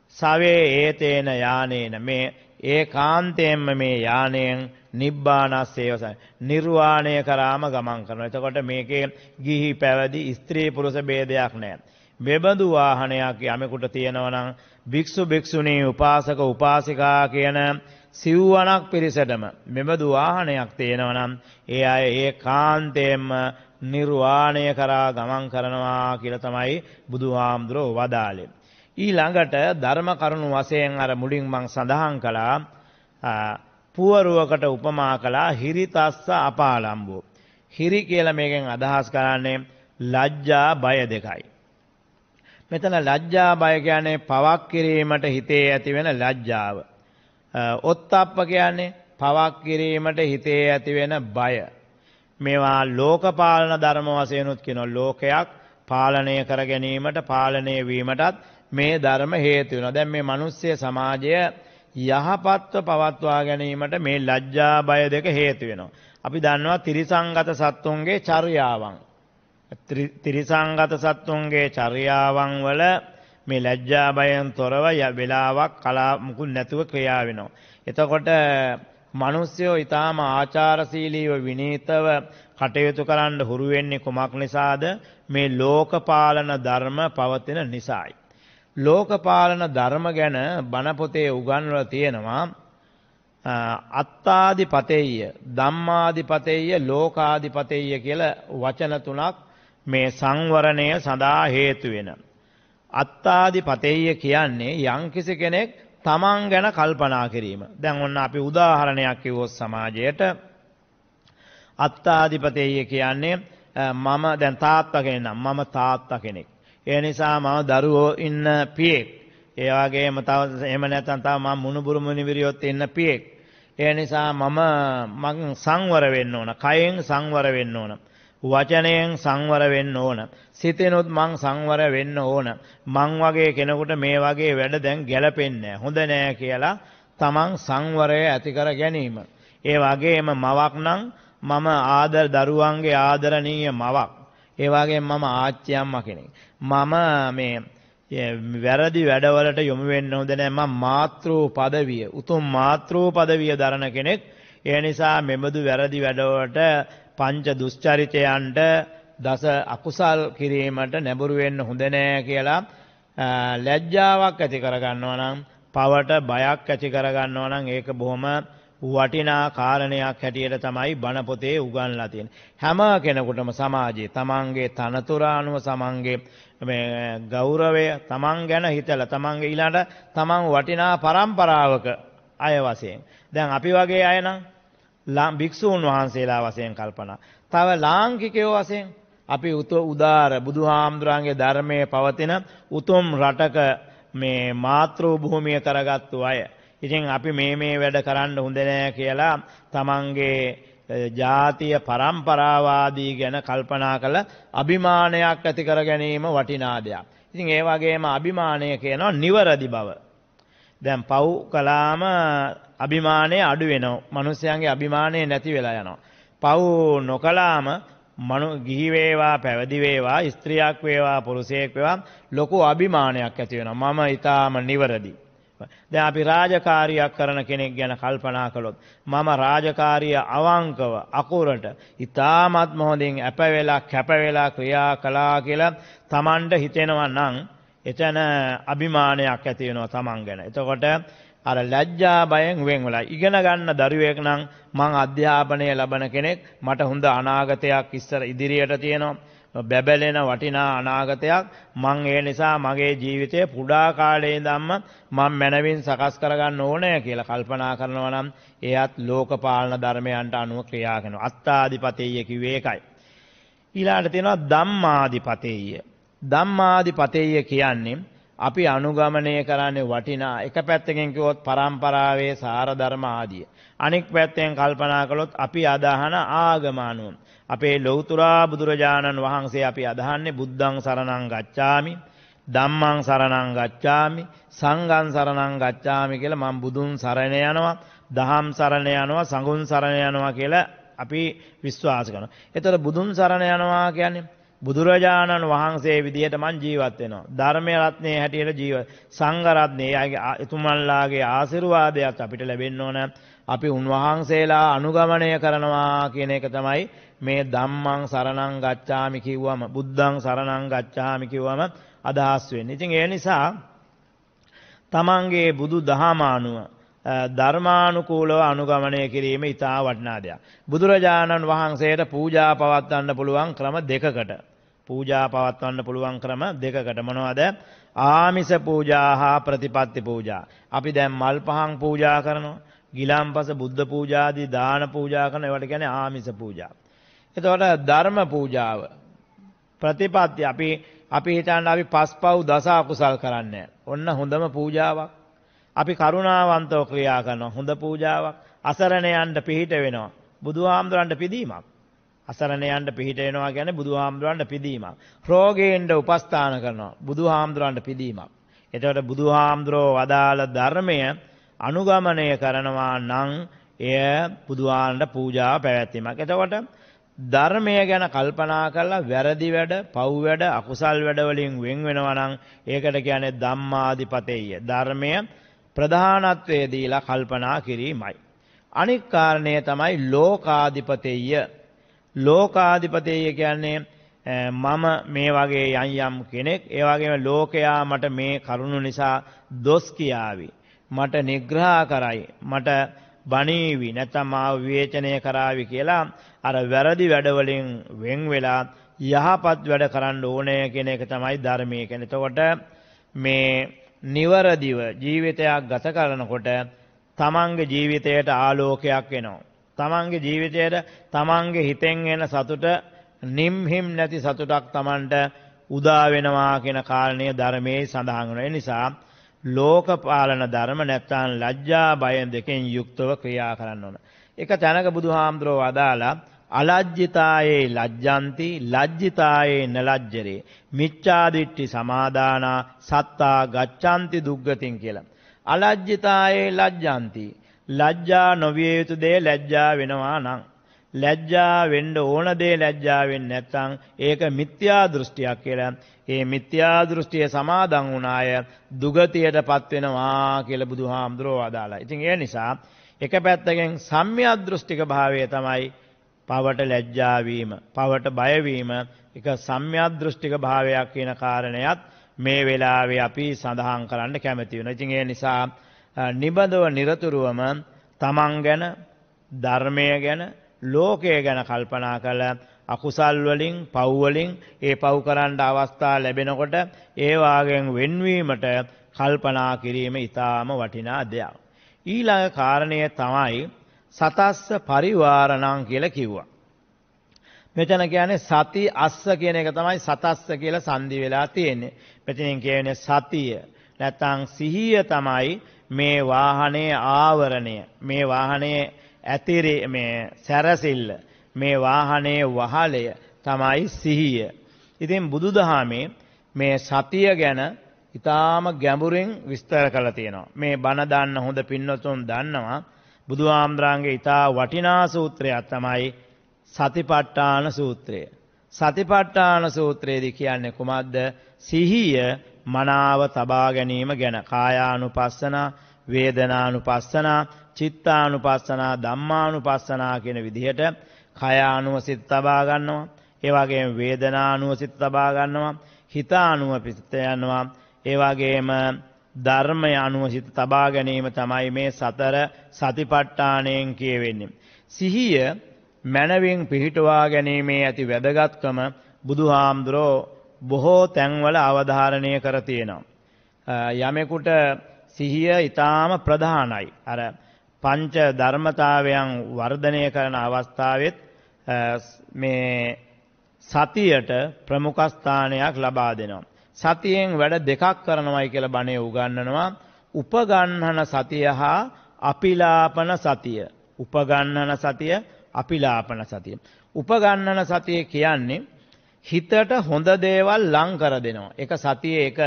සවේ ඒතේන යානේන මේ ඒකාන්තයෙන්ම මේ යානයෙන් නිබ්බානස්සේවස නිර්වාණය කරාම ගමන් කරනවා. එතකොට මේකේ ගිහි පැවදි ස්ත්‍රී පුරුෂ ભેදයක් නැහැ. මෙබඳු වාහනයක් යමෙකුට තියෙනවා නම් භික්ෂු භික්ෂුණී උපාසක උපාසිකා කියන සිව්වණක් පිරිසටම මෙබඳු වාහනයක් තියෙනවා නම් ඒ අය ඒකාන්තයෙන්ම නිර්වාණය කරා ගමන් කරනවා කියලා තමයි බුදුහාමුදුරෝ වදාළේ. ඊළඟට ධර්ම කරුණු වශයෙන් අර මුලින් මං සඳහන් කළා පුවරුවකට උපමා කළා හිරිතස්ස අපාලම්බෝ. හිරි කියලා මේකෙන් අදහස් කරන්නේ ලැජ්ජා බය දෙකයි. මෙතන ලැජ්ජා බය කියන්නේ පවක් කිරීමට හිතේ ඇතිවෙන ලැජ්ජාව. ඔත්තප්ප කියන්නේ පවක් කිරීමට හිතේ ඇතිවෙන බය. මේවා ලෝකපාලන ධර්ම වශයෙන්ුත් කියනවා ලෝකයක් පාලනය කර ගැනීමට පාලනය වීමටත් මේ ධර්ම හේතු වෙනවා. දැන් මේ මිනිස්ය සමාජය යහපත්ව පවත්වා ගැනීමට මේ ලැජ්ජා බය දෙක හේතු වෙනවා. අපි දන්නවා ත්‍රිසංගත සත්තුන්ගේ චර්යාවන්. ත්‍රිසංගත සත්තුන්ගේ චර්යාවන් වල මේ ලැජ්ජා බයෙන් තොරව වෙලාවක් කලා මුකුත් නැතුව ක්‍රියා වෙනවා. එතකොට මිනිස්සයෝ ඊටාම ආචාරශීලීව විනීතව කටයුතු කරන්න හුරු වෙන්නේ කුමක් නිසාද? මේ ලෝකපාලන ධර්ම පවතින නිසායි. ලෝකපාලන ධර්ම ගැන බණ පොතේ උගන්වලා තියෙනවා අත්තාදිපතෙය්‍ය ධම්මාදිපතෙය්‍ය ලෝකාදිපතෙය්‍ය කියලා වචන තුනක් මේ සංවරණය සඳහා හේතු වෙන. අත්තාදිපතෙය්‍ය කියන්නේ යම්කිසි කෙනෙක් තමන් ගැන කල්පනා කිරීම. දැන් ඔන්න අපි උදාහරණයක් කිව්වොත් සමාජයට අත්තාධිපතෙය කියන්නේ මම දැන් තාත්තා කෙනෙක් නම් මම තාත්තා කෙනෙක්. ඒ නිසා මම දරුවෝ ඉන්න පියෙක්. ඒ වගේම තව එහෙම නැත්නම් තව මම මුණුබුරු මුනිවිරියොත් ඉන්න පියෙක්. ඒ නිසා මම මං සංවර වෙන්න ඕන. කයෙන් සංවර වෙන්න ඕන. වචනයෙන් සංවර වෙන්න ඕන. සිතෙනොත් මං සංවර වෙන්න ඕන. මං වගේ කෙනෙකුට මේ වගේ වැඩ දැන් ගැලපෙන්නේ හොඳ නෑ කියලා තමන් සංවරය ඇති කර ගැනීම. ඒ වගේම මවක් නම් මම ආදර දරුවන්ගේ ආදරණීය මවක්. ඒ වගේම මම ආච්චි අම්මා කෙනෙක්. මම මේ වැරදි වැඩවලට යොමු වෙන්න හොඳ නෑ මම මාත්‍රෝ පදවිය උතුම් මාත්‍රෝ පදවිය දරන කෙනෙක් ඒ නිසා මෙබඳු වැරදි වැඩවලට පංච දුස්චරිතයන්ට දස අකුසල් කිරීමට නැඹුරු වෙන්න හොඳ නෑ කියලා ලැජ්ජාවක් ඇති කරගන්නවා නම් පවට බයක් ඇති කරගන්නවා නම් ඒක බොහොම වටිනා කාරණයක් හැටියට තමයි බණ පොතේ උගන්ලා තියෙන්නේ. හැම කෙනෙකුටම සමාජයේ තමන්ගේ තනතුර අනුව සමන්ගේ මේ ගෞරවය තමන් ගැන හිතලා තමන්ගේ ඊළඟ තමන් වටිනා પરම්පරාවක අය වශයෙන්. දැන් අපි වගේ අය නම් භික්ෂූන් වහන්සේලා වශයෙන් කල්පනා. තව ලාංකිකයෝ වශයෙන් අපි උදාර බුදුහාමුදුරන්ගේ ධර්මයේ පවතින උතුම් රටක මේ මාතෘ භූමිය කරගත්තු අය. ඉතින් අපි මේ මේ වැඩ කරන්න හොඳ නෑ කියලා තමන්ගේ ජාතිය પરම්පරාවාදී ගැන කල්පනා කළ අභිමානයක් ඇති කර ගැනීම වටිනා දෙයක්. ඉතින් ඒ වගේම අභිමානය කියනවා නිවරදි බව. දැන් පව් කළාම අභිමානය අඩු වෙනවා. මිනිස්යාගේ අභිමානය නැති වෙලා යනවා. පව් නොකලාම මනු ගිහි වේවා පැවිදි වේවා ස්ත්‍රියක් වේවා පුරුෂයෙක් වේවා ලොකු අභිමානයක් ඇති වෙනවා. මම ඊටාම නිවරදි. දැන් අපි රාජකාරියක් කරන කෙනෙක් ගැන කල්පනා කළොත් මම රාජකාරිය අවංකව අකුරට ඊටාමත් මොහොතින් අප වෙලා කැප වෙලා ක්‍රියා කළා කියලා Tamanට හිතෙනවා නම් එතන අභිමානයක් ඇති වෙනවා Taman ගැන. එතකොට අර ලැජ්ජා බයෙන් වෙන් වෙලා ඉගෙන ගන්න දරුවෙක් නම් මං අධ්‍යාපනය ලබන කෙනෙක් මට හොඳ අනාගතයක් ඉස්සර ඉදිරියට තියෙනවා බැබලෙන වටිනා අනාගතයක් මං ඒ නිසා මගේ ජීවිතය පුඩා කාලේ ඉඳන්ම මං මනවින් සකස් කරගන්න ඕනේ කියලා කල්පනා කරනවා නම් එයත් ලෝකපාලන ධර්මයන්ට අනුව ක්‍රියා කරනවා අත්තාදිපතෙය කිව්වේ ඒකයි ඊළාට තියෙනවා ධම්මාදිපතෙය ධම්මාදිපතෙය කියන්නේ අපි අනුගමනය කරන්නේ වටිනා එක පැත්තකින් කිව්වොත් පරම්පරාවේ සාර ධර්ම ආදිය. අනෙක් පැත්තෙන් කල්පනා කළොත් අපි අදහන ආගම අනුව. අපේ ලෞතුරා බුදුරජාණන් වහන්සේ අපි අදහන්නේ බුද්ධං සරණං ගච්ඡාමි, ධම්මං සරණං ගච්ඡාමි, සංඝං සරණං ගච්ඡාමි කියලා මම බුදුන් සරණ යනවා, දහම් සරණ යනවා, සංඝුන් සරණ යනවා කියලා අපි විශ්වාස කරනවා. ඒතර බුදුන් සරණ යනවා කියන්නේ බුදුරජාණන් වහන්සේ විදිහට මං ජීවත් වෙනවා. ධර්මයේ රත්නයේ හැටියට ජීව සංඝ රත්නයේ එතුමන්ලාගේ ආශිර්වාදයක් අපිට ලැබෙන්න ඕන. අපි උන්වහන්සේලා අනුගමනය කරනවා කියන එක තමයි මේ ධම්මං සරණං ගච්ඡාමි කිව්වම බුද්ධං සරණං ගච්ඡාමි කිව්වම අදහස් වෙන්නේ. ඉතින් ඒ නිසා තමන්ගේ බුදු දහම අනුව ධර්මානුකූලව අනුගමනය කිරීම ඉතා වටිනා දෙයක්. බුදුරජාණන් වහන්සේට පූජා පවත්වන්න පුළුවන් ක්‍රම දෙකකට. පූජා පවත්වන්න පුළුවන් ක්‍රම දෙකකට මොනවද? ආමිස පූජා හා ප්‍රතිපත්ති පූජා. අපි දැන් මල් පහන් පූජා කරනවා. ගිලම්පස බුද්ධ පූජා ආදී දාන පූජා කරන ඒවට කියන්නේ ආමිස පූජා. එතකොට ධර්ම පූජාව ප්‍රතිපත්ති අපි අපි හිතන්න අපි පස්පව් දස අකුසල් කරන්නේ. ඔන්න හොඳම පූජාවක්. අපි කරුණාවන්තව ක්‍රියා කරනවා. හොඳ පූජාවක්. අසරණයන්ට පිහිට වෙනවා. බුදුහාමුදුරන්ට පිදීමක්. අසරණයන්ට පිහිට වෙනවා කියන්නේ බුදුහාමුදුරන්ට පිදීමක්. රෝගීන්ට උපස්ථාන කරනවා බුදුහාමුදුරන්ට පිදීමක්. එතකොට බුදුහාමුදුරෝ වදාළ ධර්මය අනුගමනය කරනවා නම් එය බුදුහාමුදුරන්ට පූජා පැවැත්වීමක්. එතකොට ධර්මය ගැන කල්පනා කරලා වැරදි වැඩ, පව් වැඩ, අකුසල් වැඩ වලින් වෙන් වෙනවා නම් ඒකට කියන්නේ ධම්මාදිපතෙය. ධර්මය ප්‍රධානත්වයේ දීලා කල්පනා කිරීමයි. අනික් කාරණය තමයි ලෝකාධිපතෙය ලෝකාධිපතේය කියන්නේ මම මේ වගේ යම් යම් කෙනෙක් ඒ වගේම ලෝකයා මට මේ කරුණ නිසා දොස් කියාවි මට නිග්‍රහ කරයි මට බණීවි නැත්නම් මාව විවේචනය කරાવી කියලා අර වැරදි වැඩවලින් වෙන් වෙලා යහපත් වැඩ කරන්න ඕනේ කියන එක තමයි ධර්මයේ කියන්නේ. එතකොට මේ නිවරදිව ජීවිතයක් ගත කරනකොට තමන්ගේ ජීවිතයට ආලෝකයක් එනවා. තමන්ගේ ජීවිතයට තමන්ගේ හිතෙන් එන සතුට නිම්හිම් නැති සතුටක් තමන්ට උදාවෙනවා කියෙන කාරණය ධර්මයේ සඳහගනය නිසා ලෝකපාලන ධර්ම නැත්තන් ලජ්ජා බය දෙකෙන් යුක්තව ක්‍රියා කරන්න ඕන. එක තැනක බුදු හාමුදුරුව වදාලා අලජ්ජිතායේ ලජ්ජන්ති ලජ්ජිතායේ නලජ්ජරේ මිච්ඡාදිට්ටි සමාදානා සත්තා ගච්ඡන්ති දුග්ගතින් කියලා. අලජ්ජිතායේ ලජ්ජන්ති ලැජ්ජා නොවිය යුතු දේ ලැජ්ජා වෙනවා නම් ලැජ්ජා වෙන්න ඕන දේ ලැජ්ජා වෙන්නේ නැත්නම් ඒක මිත්‍යා දෘෂ්ටියක් කියලා. ඒ මිත්‍යා දෘෂ්ටිය සමාදන් වුණාය දුගතියටපත් වෙනවා කියලා බුදුහාමුදුරෝ වදාලා. ඉතින් ඒ නිසා එක පැත්තකින් සම්මියක් දෘෂ්ටික භාවය තමයි පවට ලැජ්ජා වීම, පවට බය වීම, ඒක සම්මියක් දෘෂ්ටික භාවයක් කියන කාරණයත් මේ වෙලාවේ අපි සඳහන් කරන්න කැමති වෙනවා. ඉතින් ඒ නිසා නිබඳව নিরතුරුවම තමන් ගැන ධර්මය ගැන ලෝකය ගැන කල්පනා කළා අකුසල් වලින් පව් වලින් ඒ පව් කරන්න අවස්ථා ලැබෙනකොට ඒ වාගෙන් වෙන්වීමට කල්පනා කිරීම ඊටාම වටිනා දෙයක්. ඊළඟ කාරණය තමයි සතස්ස පරිවාරණං කියලා කිව්වා. මෙතන කියන්නේ සති අස්ස කියන එක තමයි සතස්ස කියලා සංදි වෙලා තියෙන්නේ. මෙතනින් කියන්නේ සතිය. නැත්නම් සිහිය තමයි මේ වාහනේ ආවරණය මේ වාහනේ ඇතිරි මේ සැරසිල්ල මේ වාහනේ වහලය තමයි සිහිය. ඉතින් බුදුදහමේ මේ සතිය ගැන ඊටාම ගැඹුරෙන් විස්තර කරලා තියෙනවා. මේ බණ දන්න හොඳ පින්නතුන් දන්නවා බුදුආම්ද්‍රාංගේ ඊටා වටිනා සූත්‍රයක් තමයි සතිපට්ඨාන සූත්‍රය. සතිපට්ඨාන සූත්‍රයේදී කියන්නේ කුමක්ද? සිහිය මනාව තබා ගැනීම ගැන කායානුපස්සන වේදනානුපස්සන චිත්තානුපස්සන ධම්මානුපස්සන කියන විදිහට කයානුව සිත තබා ගන්නවා ඒ වගේම වේදනානුව සිත තබා ගන්නවා හිතානුව පිට යනවා ඒ වගේම ධර්මය අනුව සිත තබා ගැනීම තමයි මේ සතර සතිපට්ඨාණයෙන් කියවෙන්නේ. සිහිය මනවින් පිහිටවා ගැනීමේ ඇති වැදගත්කම බුදුහාමුදුරෝ බොහෝ තැන්වල අවධාරණය කර තියෙනවා. යමෙකුට සිහිය ඊටාම ප්‍රධානයි. අර පංච ධර්මතාවයන් වර්ධනය කරන අවස්ථාවෙත් මේ සතියට ප්‍රමුඛ ස්ථානයක් ලබා දෙනවා. සතියෙන් වැඩ දෙකක් කරනවායි කියලා බණේ උගන්වනවා. උපගන්හන සතිය හා අපිලාපන සතිය. උපගන්හන සතිය අපිලාපන සතිය. උපගන්හන සතිය කියන්නේ හිතට හොඳ දේවල් ලං කර දෙනවා. ඒක සතියේ ඒක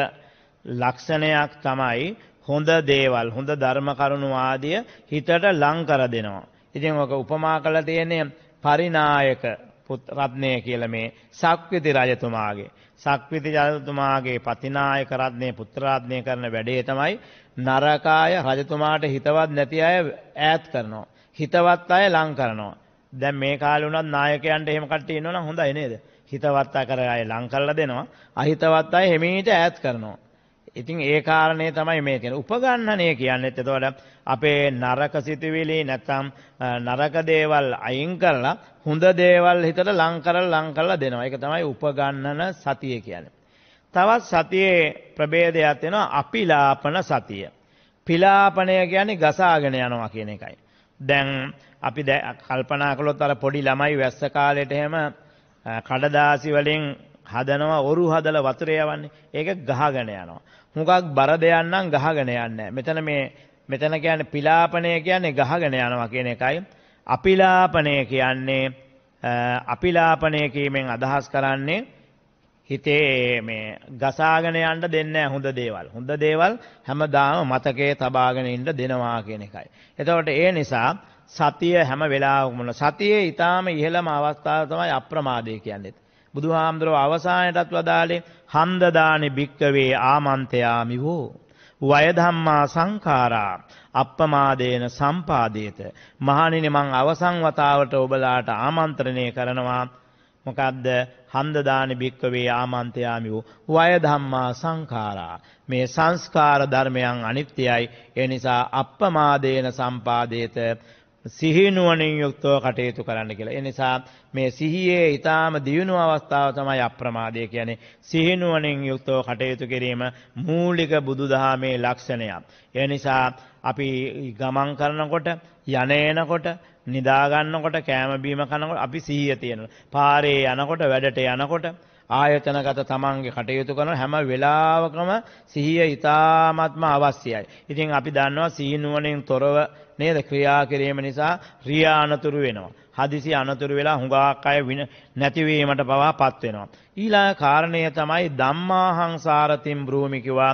ලක්ෂණයක් තමයි හොඳ දේවල්, හොඳ ධර්ම කරුණු ආදිය හිතට ලං කර දෙනවා. ඉතින් ඔක උපමා කළා තියෙන්නේ පරිනායක රත්නය කියලා මේ සක්විති රජතුමාගේ සක්විති රජතුමාගේ පතිනායක රත්නය පුත්‍රාත්නය කරන වැඩේ තමයි නරකාය රජතුමාට හිතවත් නැති අය ඈත් කරනවා හිතවත් අය ලං කරනවා දැන් මේ කාලේ උනත් නායකයන්ට එහෙම කට්ටිය ඉන්නවනම් හොඳයි නේද හිතවත් අය කරලා ලං කරලා දෙනවා. අහිතවත් අය හිමීට ඈත් කරනවා. ඉතින් ඒ කාරණේ තමයි මේ කියන්නේ උපගන්නණය කියන්නේ. එතකොට අපේ නරක සිතුවිලි නැත්නම් නරක දේවල් අයින් කරලා හොඳ දේවල් හිතට ලං කරලා ලං කරලා දෙනවා. ඒක තමයි උපගන්නන සතිය කියන්නේ. තවත් සතියේ ප්‍රභේදයක් වෙනවා අපිලාපන සතිය. පිලාපණය කියන්නේ ගසාගෙන යනවා කියන එකයි. දැන් අපි කල්පනා කළොත් අර පොඩි ළමයි වැස්ස කාලේට එහෙම කඩදාසි වලින් හදනවා ඔරු හදලා වතුරේ යවන්නේ. ඒක ගහගෙන යනවා. හුඟක් බර දෙයක් නම් ගහගෙන යන්නේ මෙතන මේ මෙතන කියන්නේ පිලාපණය කියන්නේ ගහගෙන යනවා කියන එකයි. අපිලාපණය කියන්නේ අපිලාපණය කීමෙන් අදහස් කරන්නේ හිතේ මේ ගසාගෙන යන්න දෙන්නේ හොඳ දේවල්. හොඳ දේවල් හැමදාම මතකයේ තබාගෙන ඉන්න දෙනවා කියන එකයි. එතකොට ඒ නිසා සතිය හැම වෙලාවකම නෝ සතියේ ඊටාම ඉහළම අවස්ථාව තමයි අප්‍රමාදය කියන්නේ. බුදුහාමුදුරුව අවසානයටත් වදාලේ හන්ද දානි භික්කවේ ආමන්තයාමි වූ වය ධම්මා සංඛාරා අප්පමාදේන සම්පාදේත මහණෙනි මං අවසන් වතාවට ඔබලාට ආමන්ත්‍රණය කරනවා මොකද්ද හන්ද දානි භික්කවේ ආමන්තයාමි වූ වය ධම්මා සංඛාරා මේ සංස්කාර ධර්මයන් අනිත්‍යයි ඒ නිසා අප්පමාදේන සම්පාදේත සිහිනුවණින් යුක්තව කටයුතු කරන්න කියලා. ඒ නිසා මේ සිහියේ ඊටාම දියුණු අවස්ථාව තමයි අප්‍රමාදය කියන්නේ. සිහිනුවණින් යුක්තව කටයුතු කිරීම මූලික බුදුදහමේ ලක්ෂණයක්. ඒ නිසා අපි ගමන් කරනකොට, යන එනකොට, නිදා ගන්නකොට, කෑම බීම කනකොට අපි සිහිය තියෙනවා. පාරේ යනකොට, වැඩට යනකොට ආයතනගත තමන්ගේ කටයුතු කරන හැම වෙලාවකම සිහිය ඊටාත්ම අවශ්‍යයි. ඉතින් අපි දන්නවා සිහිනුවණින් තොරව නේද ක්‍රියා කිරීම නිසා රියා අනතුරු වෙනවා. හදිසි අනතුරු වෙලා හුඟාක් අය නැතිවීමට පවා පත් වෙනවා. ඊළඟ කාරණය තමයි ධම්මාහංසාරතිම් භූමි කිව්වා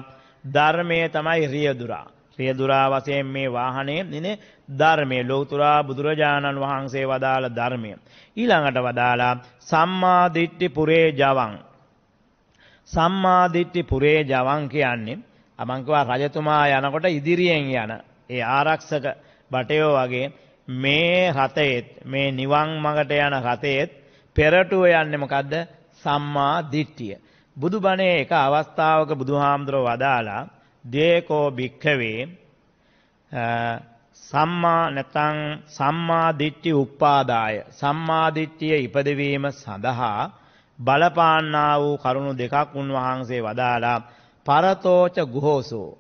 ධර්මයේ තමයි රියදුරා. රියදුරා වශයෙන් මේ වාහනේ නේ ධර්මයේ ලෞතුරා බුදුරජාණන් වහන්සේ වදාළ ධර්මය. ඊළඟට වදාලා සම්මා දිට්ඨි පුරේ ජවං. සම්මා දිට්ඨි පුරේ ජවං කියන්නේ අමංකවා රජතුමා යනකොට ඉදිරියෙන් යන ඒ ආරක්ෂක බටයෝ වගේ මේ රතේත් මේ නිවන් මඟට යන රතේත් පෙරටුව යන්නේ මොකද්ද සම්මා දිට්ඨිය. බුදුබණේ එක අවස්ථාවක බුදුහාමුදුරෝ වදාලා දේකෝ භික්ඛවේ සම්මා නැතං සම්මා දිට්ඨි උප්පාදාය සම්මා දිට්ඨිය ඉපදවීම සඳහා බලපාන්නා වූ කරුණු දෙකක් උන්වහන්සේ වදාලා පරතෝච ගුහෝසෝ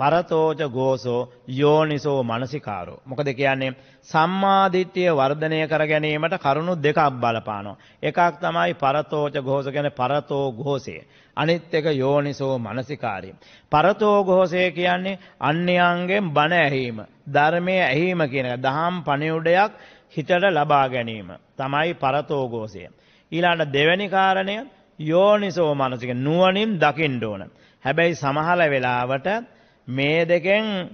පරතෝච ගෝසෝ යෝනිසෝ මනසිකාරෝ. මොකද කියන්නේ සම්මාදිට්ඨිය වර්ධනය කර ගැනීමට කරුණු දෙකක් බලපානවා. එකක් තමයි පරතෝච ගෝස කියන්නේ පරතෝ ගෝසය. අනිත් එක යෝනිසෝ මනසිකාරය. පරතෝ ගෝසය කියන්නේ අන්‍යයන්ගෙන් බණ ඇහිීම, ධර්මයේ ඇහිීම කියන එක. දහම් පණිවුඩයක් හිතට ලබා ගැනීම තමයි පරතෝ ගෝසය. ඊළඟ දෙවැනි කාරණය යෝනිසෝ මනසික නුවණින් දකින්න ඕන. හැබැයි සමහර වෙලාවට මේ දෙකෙන්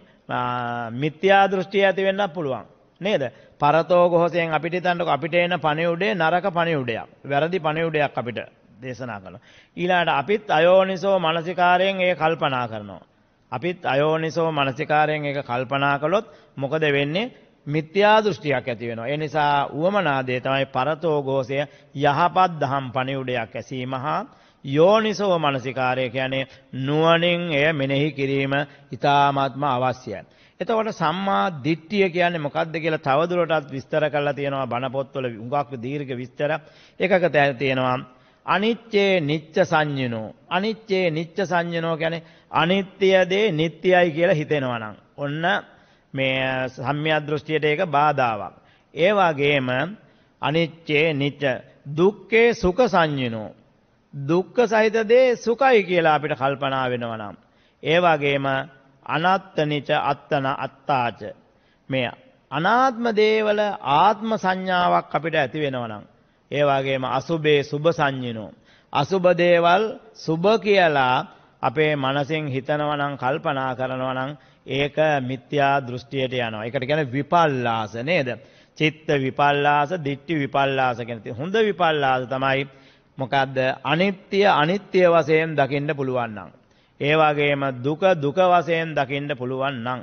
මිත්‍යා දෘෂ්ටිය ඇති වෙන්නත් පුළුවන්. නේද? පරතෝ ගොහසෙන් අපිට හිතන්නකො අපිට එන පණිවුඩේ නරක පණිවුඩයක්. වැරදි පණිවුඩයක් අපිට දේශනා කරනවා. ඊළඟට අපිත් අයෝනිසෝ මානසිකාරයෙන් ඒක කල්පනා කරනවා. අපිත් අයෝනිසෝ මානසිකාරයෙන් ඒක කල්පනා කළොත් මොකද වෙන්නේ? මිත්‍යා දෘෂ්ටියක් ඇති වෙනවා. ඒ නිසා උවමනාදේ තමයි පරතෝ ගෝසය යහපත් දහම් පණිවුඩයක් ඇසීම හා යෝනිසෝ මනසිකාරය කියන්නේ නුවණින් එය මෙනෙහි කිරීම ඊ타මාත්ම අවශ්‍යයි. එතකොට සම්මා දිට්ඨිය කියන්නේ මොකද්ද කියලා තවදුරටත් විස්තර කරලා තියෙනවා බණ පොත්වල හුඟක් දීර්ඝ විස්තර එකක තියෙනවා අනිච්චේ නිච්ච සංඤිනෝ අනිච්චේ නිච්ච සංඤිනෝ කියන්නේ අනිත්‍ය දේ නිට්ටයයි කියලා හිතෙනවා නම් ඔන්න මේ සම්මිය දෘෂ්ටියට ඒක බාධාවක් ඒ වගේම අනිච්චේ නිච්ච දුක්ඛේ සුඛ සංඤිනෝ දුක්ඛ සහිත දේ සුඛයි කියලා අපිට කල්පනා වෙනවා නම් ඒ වගේම අනත්තනිච අත්තන අත්තාච මේ අනාත්ම දේවල ආත්ම සංඥාවක් අපිට ඇති වෙනවා නම් ඒ වගේම අසුබේ සුභ සංඥිනෝ අසුබ දේවල් සුභ කියලා අපේ මනසෙන් හිතනවා නම් කල්පනා කරනවා නම් ඒක මිත්‍යා දෘෂ්ටියට යනවා. ඒකට කියන්නේ විපල්ලාස නේද? චිත්ත විපල්ලාස, දිට්ඨි විපල්ලාස කියන හොඳ විපල්ලාස තමයි මොකද්ද අනිත්‍ය අනිත්‍ය වශයෙන් දකින්න පුළුවන් නම් ඒ වගේම දුක දුක වශයෙන් දකින්න පුළුවන් නම්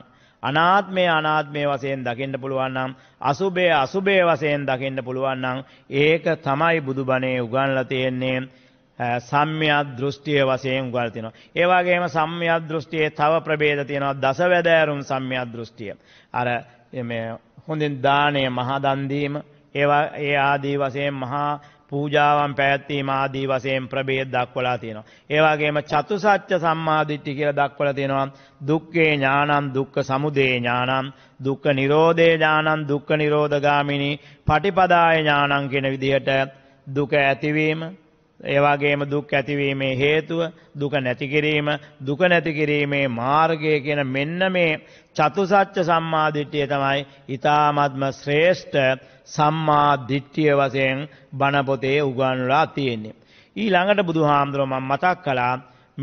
අනාත්මය අනාත්මය වශයෙන් දකින්න පුළුවන් නම් අසුභය අසුභය වශයෙන් දකින්න පුළුවන් නම් ඒක තමයි බුදුබණේ උගන්ලා තියෙන්නේ සම්මියක් දෘෂ්ටිය වශයෙන් උගල් තියෙනවා. ඒ වගේම සම්මියක් දෘෂ්ටියේ තව ප්‍රභේද තියෙනවා දසවැදෑරුම් සම්මියක් දෘෂ්ටිය. අර මේ හොඳින් දාණය මහා දන් දීම ඒවා ඒ ආදී වශයෙන් මහා පූජාවන් පැවැත්වීම ආදී වශයෙන් ප්‍රභේද දක්වලා තියෙනවා. ඒ වගේම චතුසත්‍ය සම්මාදිට්ඨිය කියලා දක්වලා තියෙනවා. දුක්ඛේ ඥානං දුක්ඛ සමුදය ඥානං දුක්ඛ නිරෝධේ ඥානං දුක්ඛ නිරෝධගාමිනී පටිපදාය ඥානං කියන විදිහට දුක ඇතිවීම ඒ වගේම දුක් ඇතිවීමේ හේතුව දුක නැති කිරීම දුක නැති කිරීමේ මාර්ගය කියන මෙන්න මේ චතුසත්‍ය සම්මාදිට්ඨිය තමයි ඊ타මත්ම ශ්‍රේෂ්ඨ සම්මාදිට්ඨිය වශයෙන් බණ පොතේ උගන්වලා තියෙන්නේ. ඊළඟට බුදුහාමුදුරුවෝ මම මතක් කළා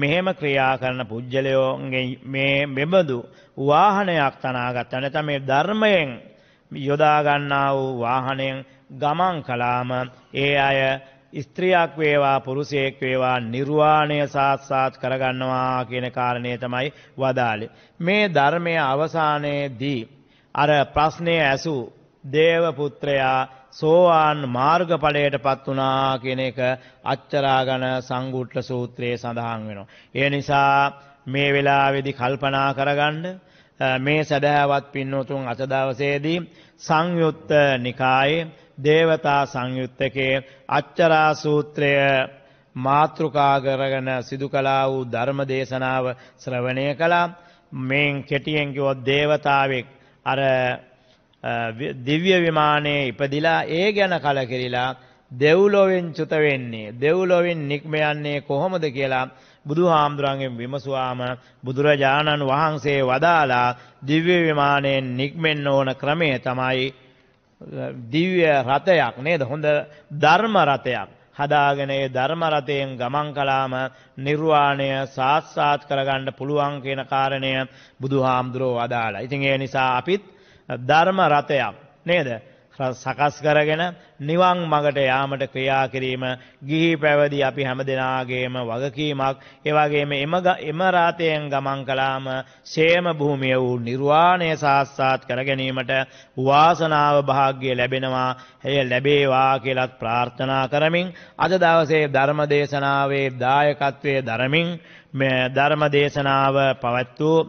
මෙහෙම ක්‍රියා කරන පුජ්‍යලයෝගේ මේ මෙබඳු වාහනයක් තනාගත්තා නැත්නම් මේ ධර්මයෙන් යොදා ගන්නා වූ වාහනයෙන් ගමන් කළාම ඒ අය ස්ත්‍රියක් වේවා පුරුෂයෙක් වේවා නිර්වාණය සාක්ෂාත් කරගන්නවා කියන කාරණය තමයි වදාළේ. මේ ධර්මයේ අවසානයේදී අර ප්‍රශ්නය ඇසු දේව පුත්‍රයා සෝවාන් මාර්ගඵලයටපත් වුණා කියන එක අච්චරාගණ සංගුට්ඨ සූත්‍රයේ සඳහන් වෙනවා. ඒ නිසා මේ වෙලාවේදී කල්පනා කරගන්න මේ සදහවත් පින්නතුන් අද දවසේදී සංයුත්ත නිකායේ දේවතා සංයුත්තකේ අච්චරා සූත්‍රය මාතෘකා කරගෙන සිදු කළා වූ ධර්ම දේශනාව ශ්‍රවණය කළා මෙන් කෙටියෙන් කිව්වොත් දේවතාවෙක් අර දිව්‍ය විමානයේ ඉපදිලා ඒ ගැන කලකිරිලා දෙව්ලොවෙන් චුත වෙන්නේ දෙව්ලොවෙන් නික්ම යන්නේ කොහොමද කියලා බුදුහාමුදුරන්ගෙන් විමසුවාම බුදුරජාණන් වහන්සේ වදාලා දිව්‍ය විමානයෙන් නික්මෙන්න ඕන ක්‍රමය තමයි දිව්‍ය රතයක් නේද? හොඳ ධර්ම රතයක්. හදාගෙන ඒ ධර්ම රතයෙන් ගමන් කළාම නිර්වාණය සාක්ෂාත් කරගන්න පුළුවන් කියන කාරණය බුදුහාමුදුරෝ වදාලා. ඉතින් ඒ නිසා අපිත් ධර්ම රතයක් නේද? සකස් කරගෙන නිවන් මඟට යාමට ක්‍රියා කිරීම ගිහි පැවදි අපි හැම දෙනාගේම වගකීමක් එවාගේම එම රාතයෙන් ගමන් කලාම සේම භූමිය වූ නිර්වාණය සාස්සාත් කර ගැනීමට වාසනාව භාග්‍ය ලැබෙනවා එය ලැබේවා කියලත් ප්‍රාර්ථනා කරමින් අද දවසේ ධර්ම දේශනාවේ දායකත්වයේ දරමින් මේ ධර්ම දේශනාව පවත්වූ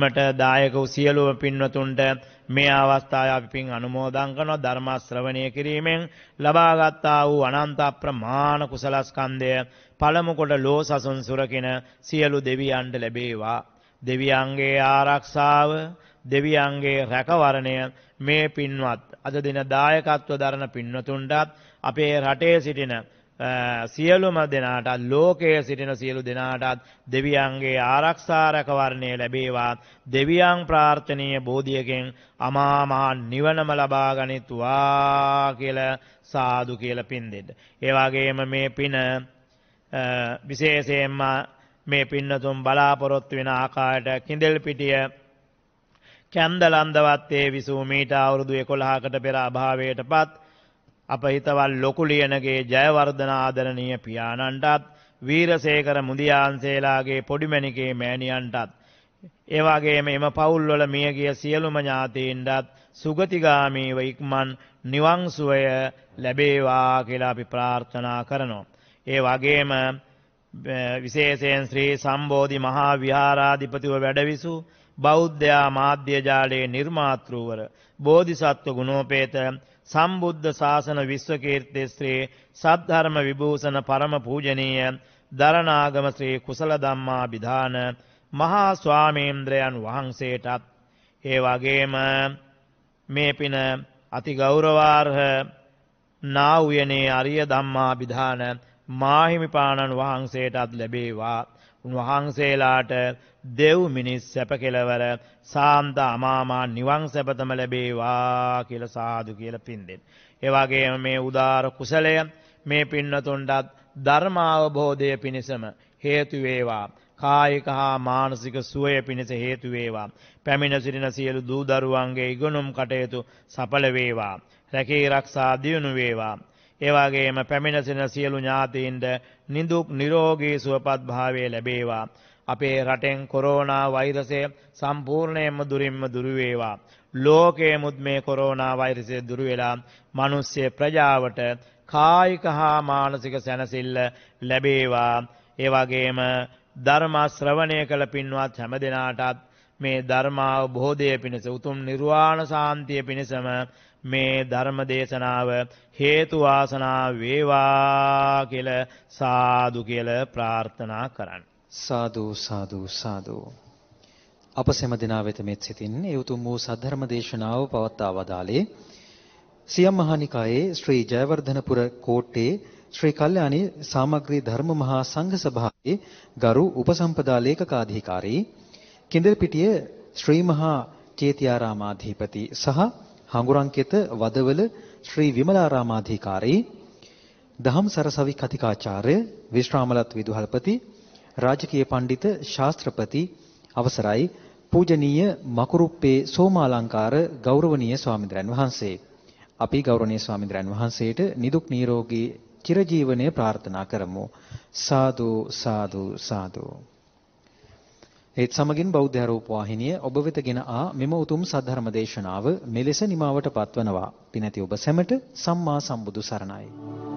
මට දායක වූ සියලුම පින්වතුන්ට මේ අවස්ථාවේ අපි පින් අනුමෝදන් කරනවා ධර්ම ශ්‍රවණය කිරීමෙන් ලබාගත්තා වූ අනන්ත ප්‍රමාණ කුසලස්කන්ධය පළමු කොට ලෝ සසුන් සුරකින සියලු දෙවියන්ට ලැබේවා දෙවියන්ගේ ආරක්ෂාව දෙවියන්ගේ රැකවරණය මේ පින්වත් අද දින දායකත්ව දරන පින්වතුන්ටත් අපේ රටේ සිටින සියලුම දෙනාටත් ලෝකයේ සිටින සියලු දෙනාටත් දෙවියන්ගේ ආරක්ෂාරක වර්ණය ලැබේවා දෙවියන් ප්‍රාර්ථනීය බෝධියකින් අමා මහ නිවනම ලබා ගනිත්වා කියලා සාදු කියලා පින් දෙන්න. ඒ වගේම මේ පින විශේෂයෙන්ම මේ පින්නතුන් බලාපොරොත්තු වෙන ආකාරයට කිඳෙල් පිටිය කැන්දලන්දවත්තේ විසූ මීට අවුරුදු 11කට පෙර අභාවයටපත් අප හිතවල් ලොකු ලියනගේ ජයවර්ධන ආදරණීය පියාණන්ටත් වීරසේකර මුදියාන්සේලාගේ පොඩිමැණිකේ මෑණියන්ටත් එවාගේම එම පවුල්වල මියගිය සියලුම ඥාතීන්ටත් සුගතිගාමීව ඉක්මන් නිවන් සුවය ලැබේවා කියලා අපි ප්‍රාර්ථනා කරනවා. ඒ වගේම විශේෂයෙන් ශ්‍රී සම්බෝධි මහා විහාරාධිපතිව වැඩවිසු බෞද්ධයා මාධ්‍ය ජාලයේ නිර්මාතෘවර බෝධිසත්ව ගුණෝපේත සම්බුද්ධ ශාසන විශ්වකීර්ති ශ්‍රී සද්ධර්ම විභූෂණ පරම පූජනීය දරණාගම ශ්‍රී කුසල ධම්මා විධාන මහා ස්වාමීන්ද්‍රයන් වහන්සේටත් ඒ වගේම මේ පින අති ගෞරවාර්හ නා උයනේ අරිය ධම්මා විධාන මාහිමිපාණන් වහන්සේටත් ලැබේවා උන්වහන්සේලාට දෙව් මිනිස් සැප කෙලවර සාන්ත අමාමා නිවන් සැපතම ලැබේවා කියලා සාදු කියලා පින් දෙන්න. ඒ වගේම මේ උදාර කුසලය මේ පින්නතුන්ටත් ධර්ම අවබෝධය පිණිසම හේතු වේවා. කායික හා මානසික සුවය පිණිස හේතු වේවා. පැමිණ සිටින සියලු දූ දරුවන්ගේ ඉගනුම් කටයුතු සඵල වේවා. රැකී ආරක්ෂා දියුණු වේවා. ඒ වගේම පැමිණ සිටින සියලු ඥාතීන්ට නිදුක් නිරෝගී සුවපත් භාවය ලැබේවා. අපේ රටෙන් කොරෝනා වෛරසය සම්පූර්ණයෙන්ම දුරින්ම දුරු වේවා. ලෝකයේමුත් මේ කොරෝනා වෛරසය දුරු වෙලා මිනිස්ය ප්‍රජාවට කායික හා මානසික සැනසෙල්ල ලැබේවා. ඒ වගේම ධර්ම ශ්‍රවණය කළ පින්වත් හැම දිනාටත් මේ ධර්මාවබෝධය පිණිස උතුම් නිර්වාණ සාන්තිය පිණිසම මේ ධර්ම දේශනාව හේතු වාසනා වේවා කියලා සාදු කියලා ප්‍රාර්ථනා කරන්න. සාදු සාදු සාදු අප සෑම දිනා වෙත මෙත් සිතින් ඒ උතුම් වූ සද්ධර්ම දේශනාව පවත්වා වදාලේ සියම් මහනිකායේ ශ්‍රී ජයවර්ධනපුර කෝට්ටේ ශ්‍රී කල්යාණී සාමග්‍රී ධර්ම මහා සංඝ සභාවේ ගරු උපසම්පදා ලේකකාධිකාරී කිඳල්පිටිය ශ්‍රී මහා චේතියාරාමාධිපති සහ හඟුරංකිත වදවල ශ්‍රී විමලාරාමාධිකාරී දහම් සරසවි කතිකාචාර්ය විශ්‍රාමලත් විදුහල්පති රාජකීය පඬිත ශාස්ත්‍රපති අවසරයි පූජනීය මකුරුප්පේ සෝමාලංකාර ගෞරවනීය ස්වාමීන් වහන්සේ. අපි ගෞරවනීය ස්වාමීන් වහන්සේට නිදුක් නිරෝගී චිරජීවනයේ ප්‍රාර්ථනා කරමු. සාදු සාදු සාදු. ඒත් සමගින් බෞද්ධ ආරෝප වාහිනිය ඔබ වෙතගෙන ආ මෙම උතුම් සද්ධර්ම දේශනාව මෙලෙස නිමවට පත්වනවා. පිනැති ඔබ සැමට සම්මා සම්බුදු සරණයි.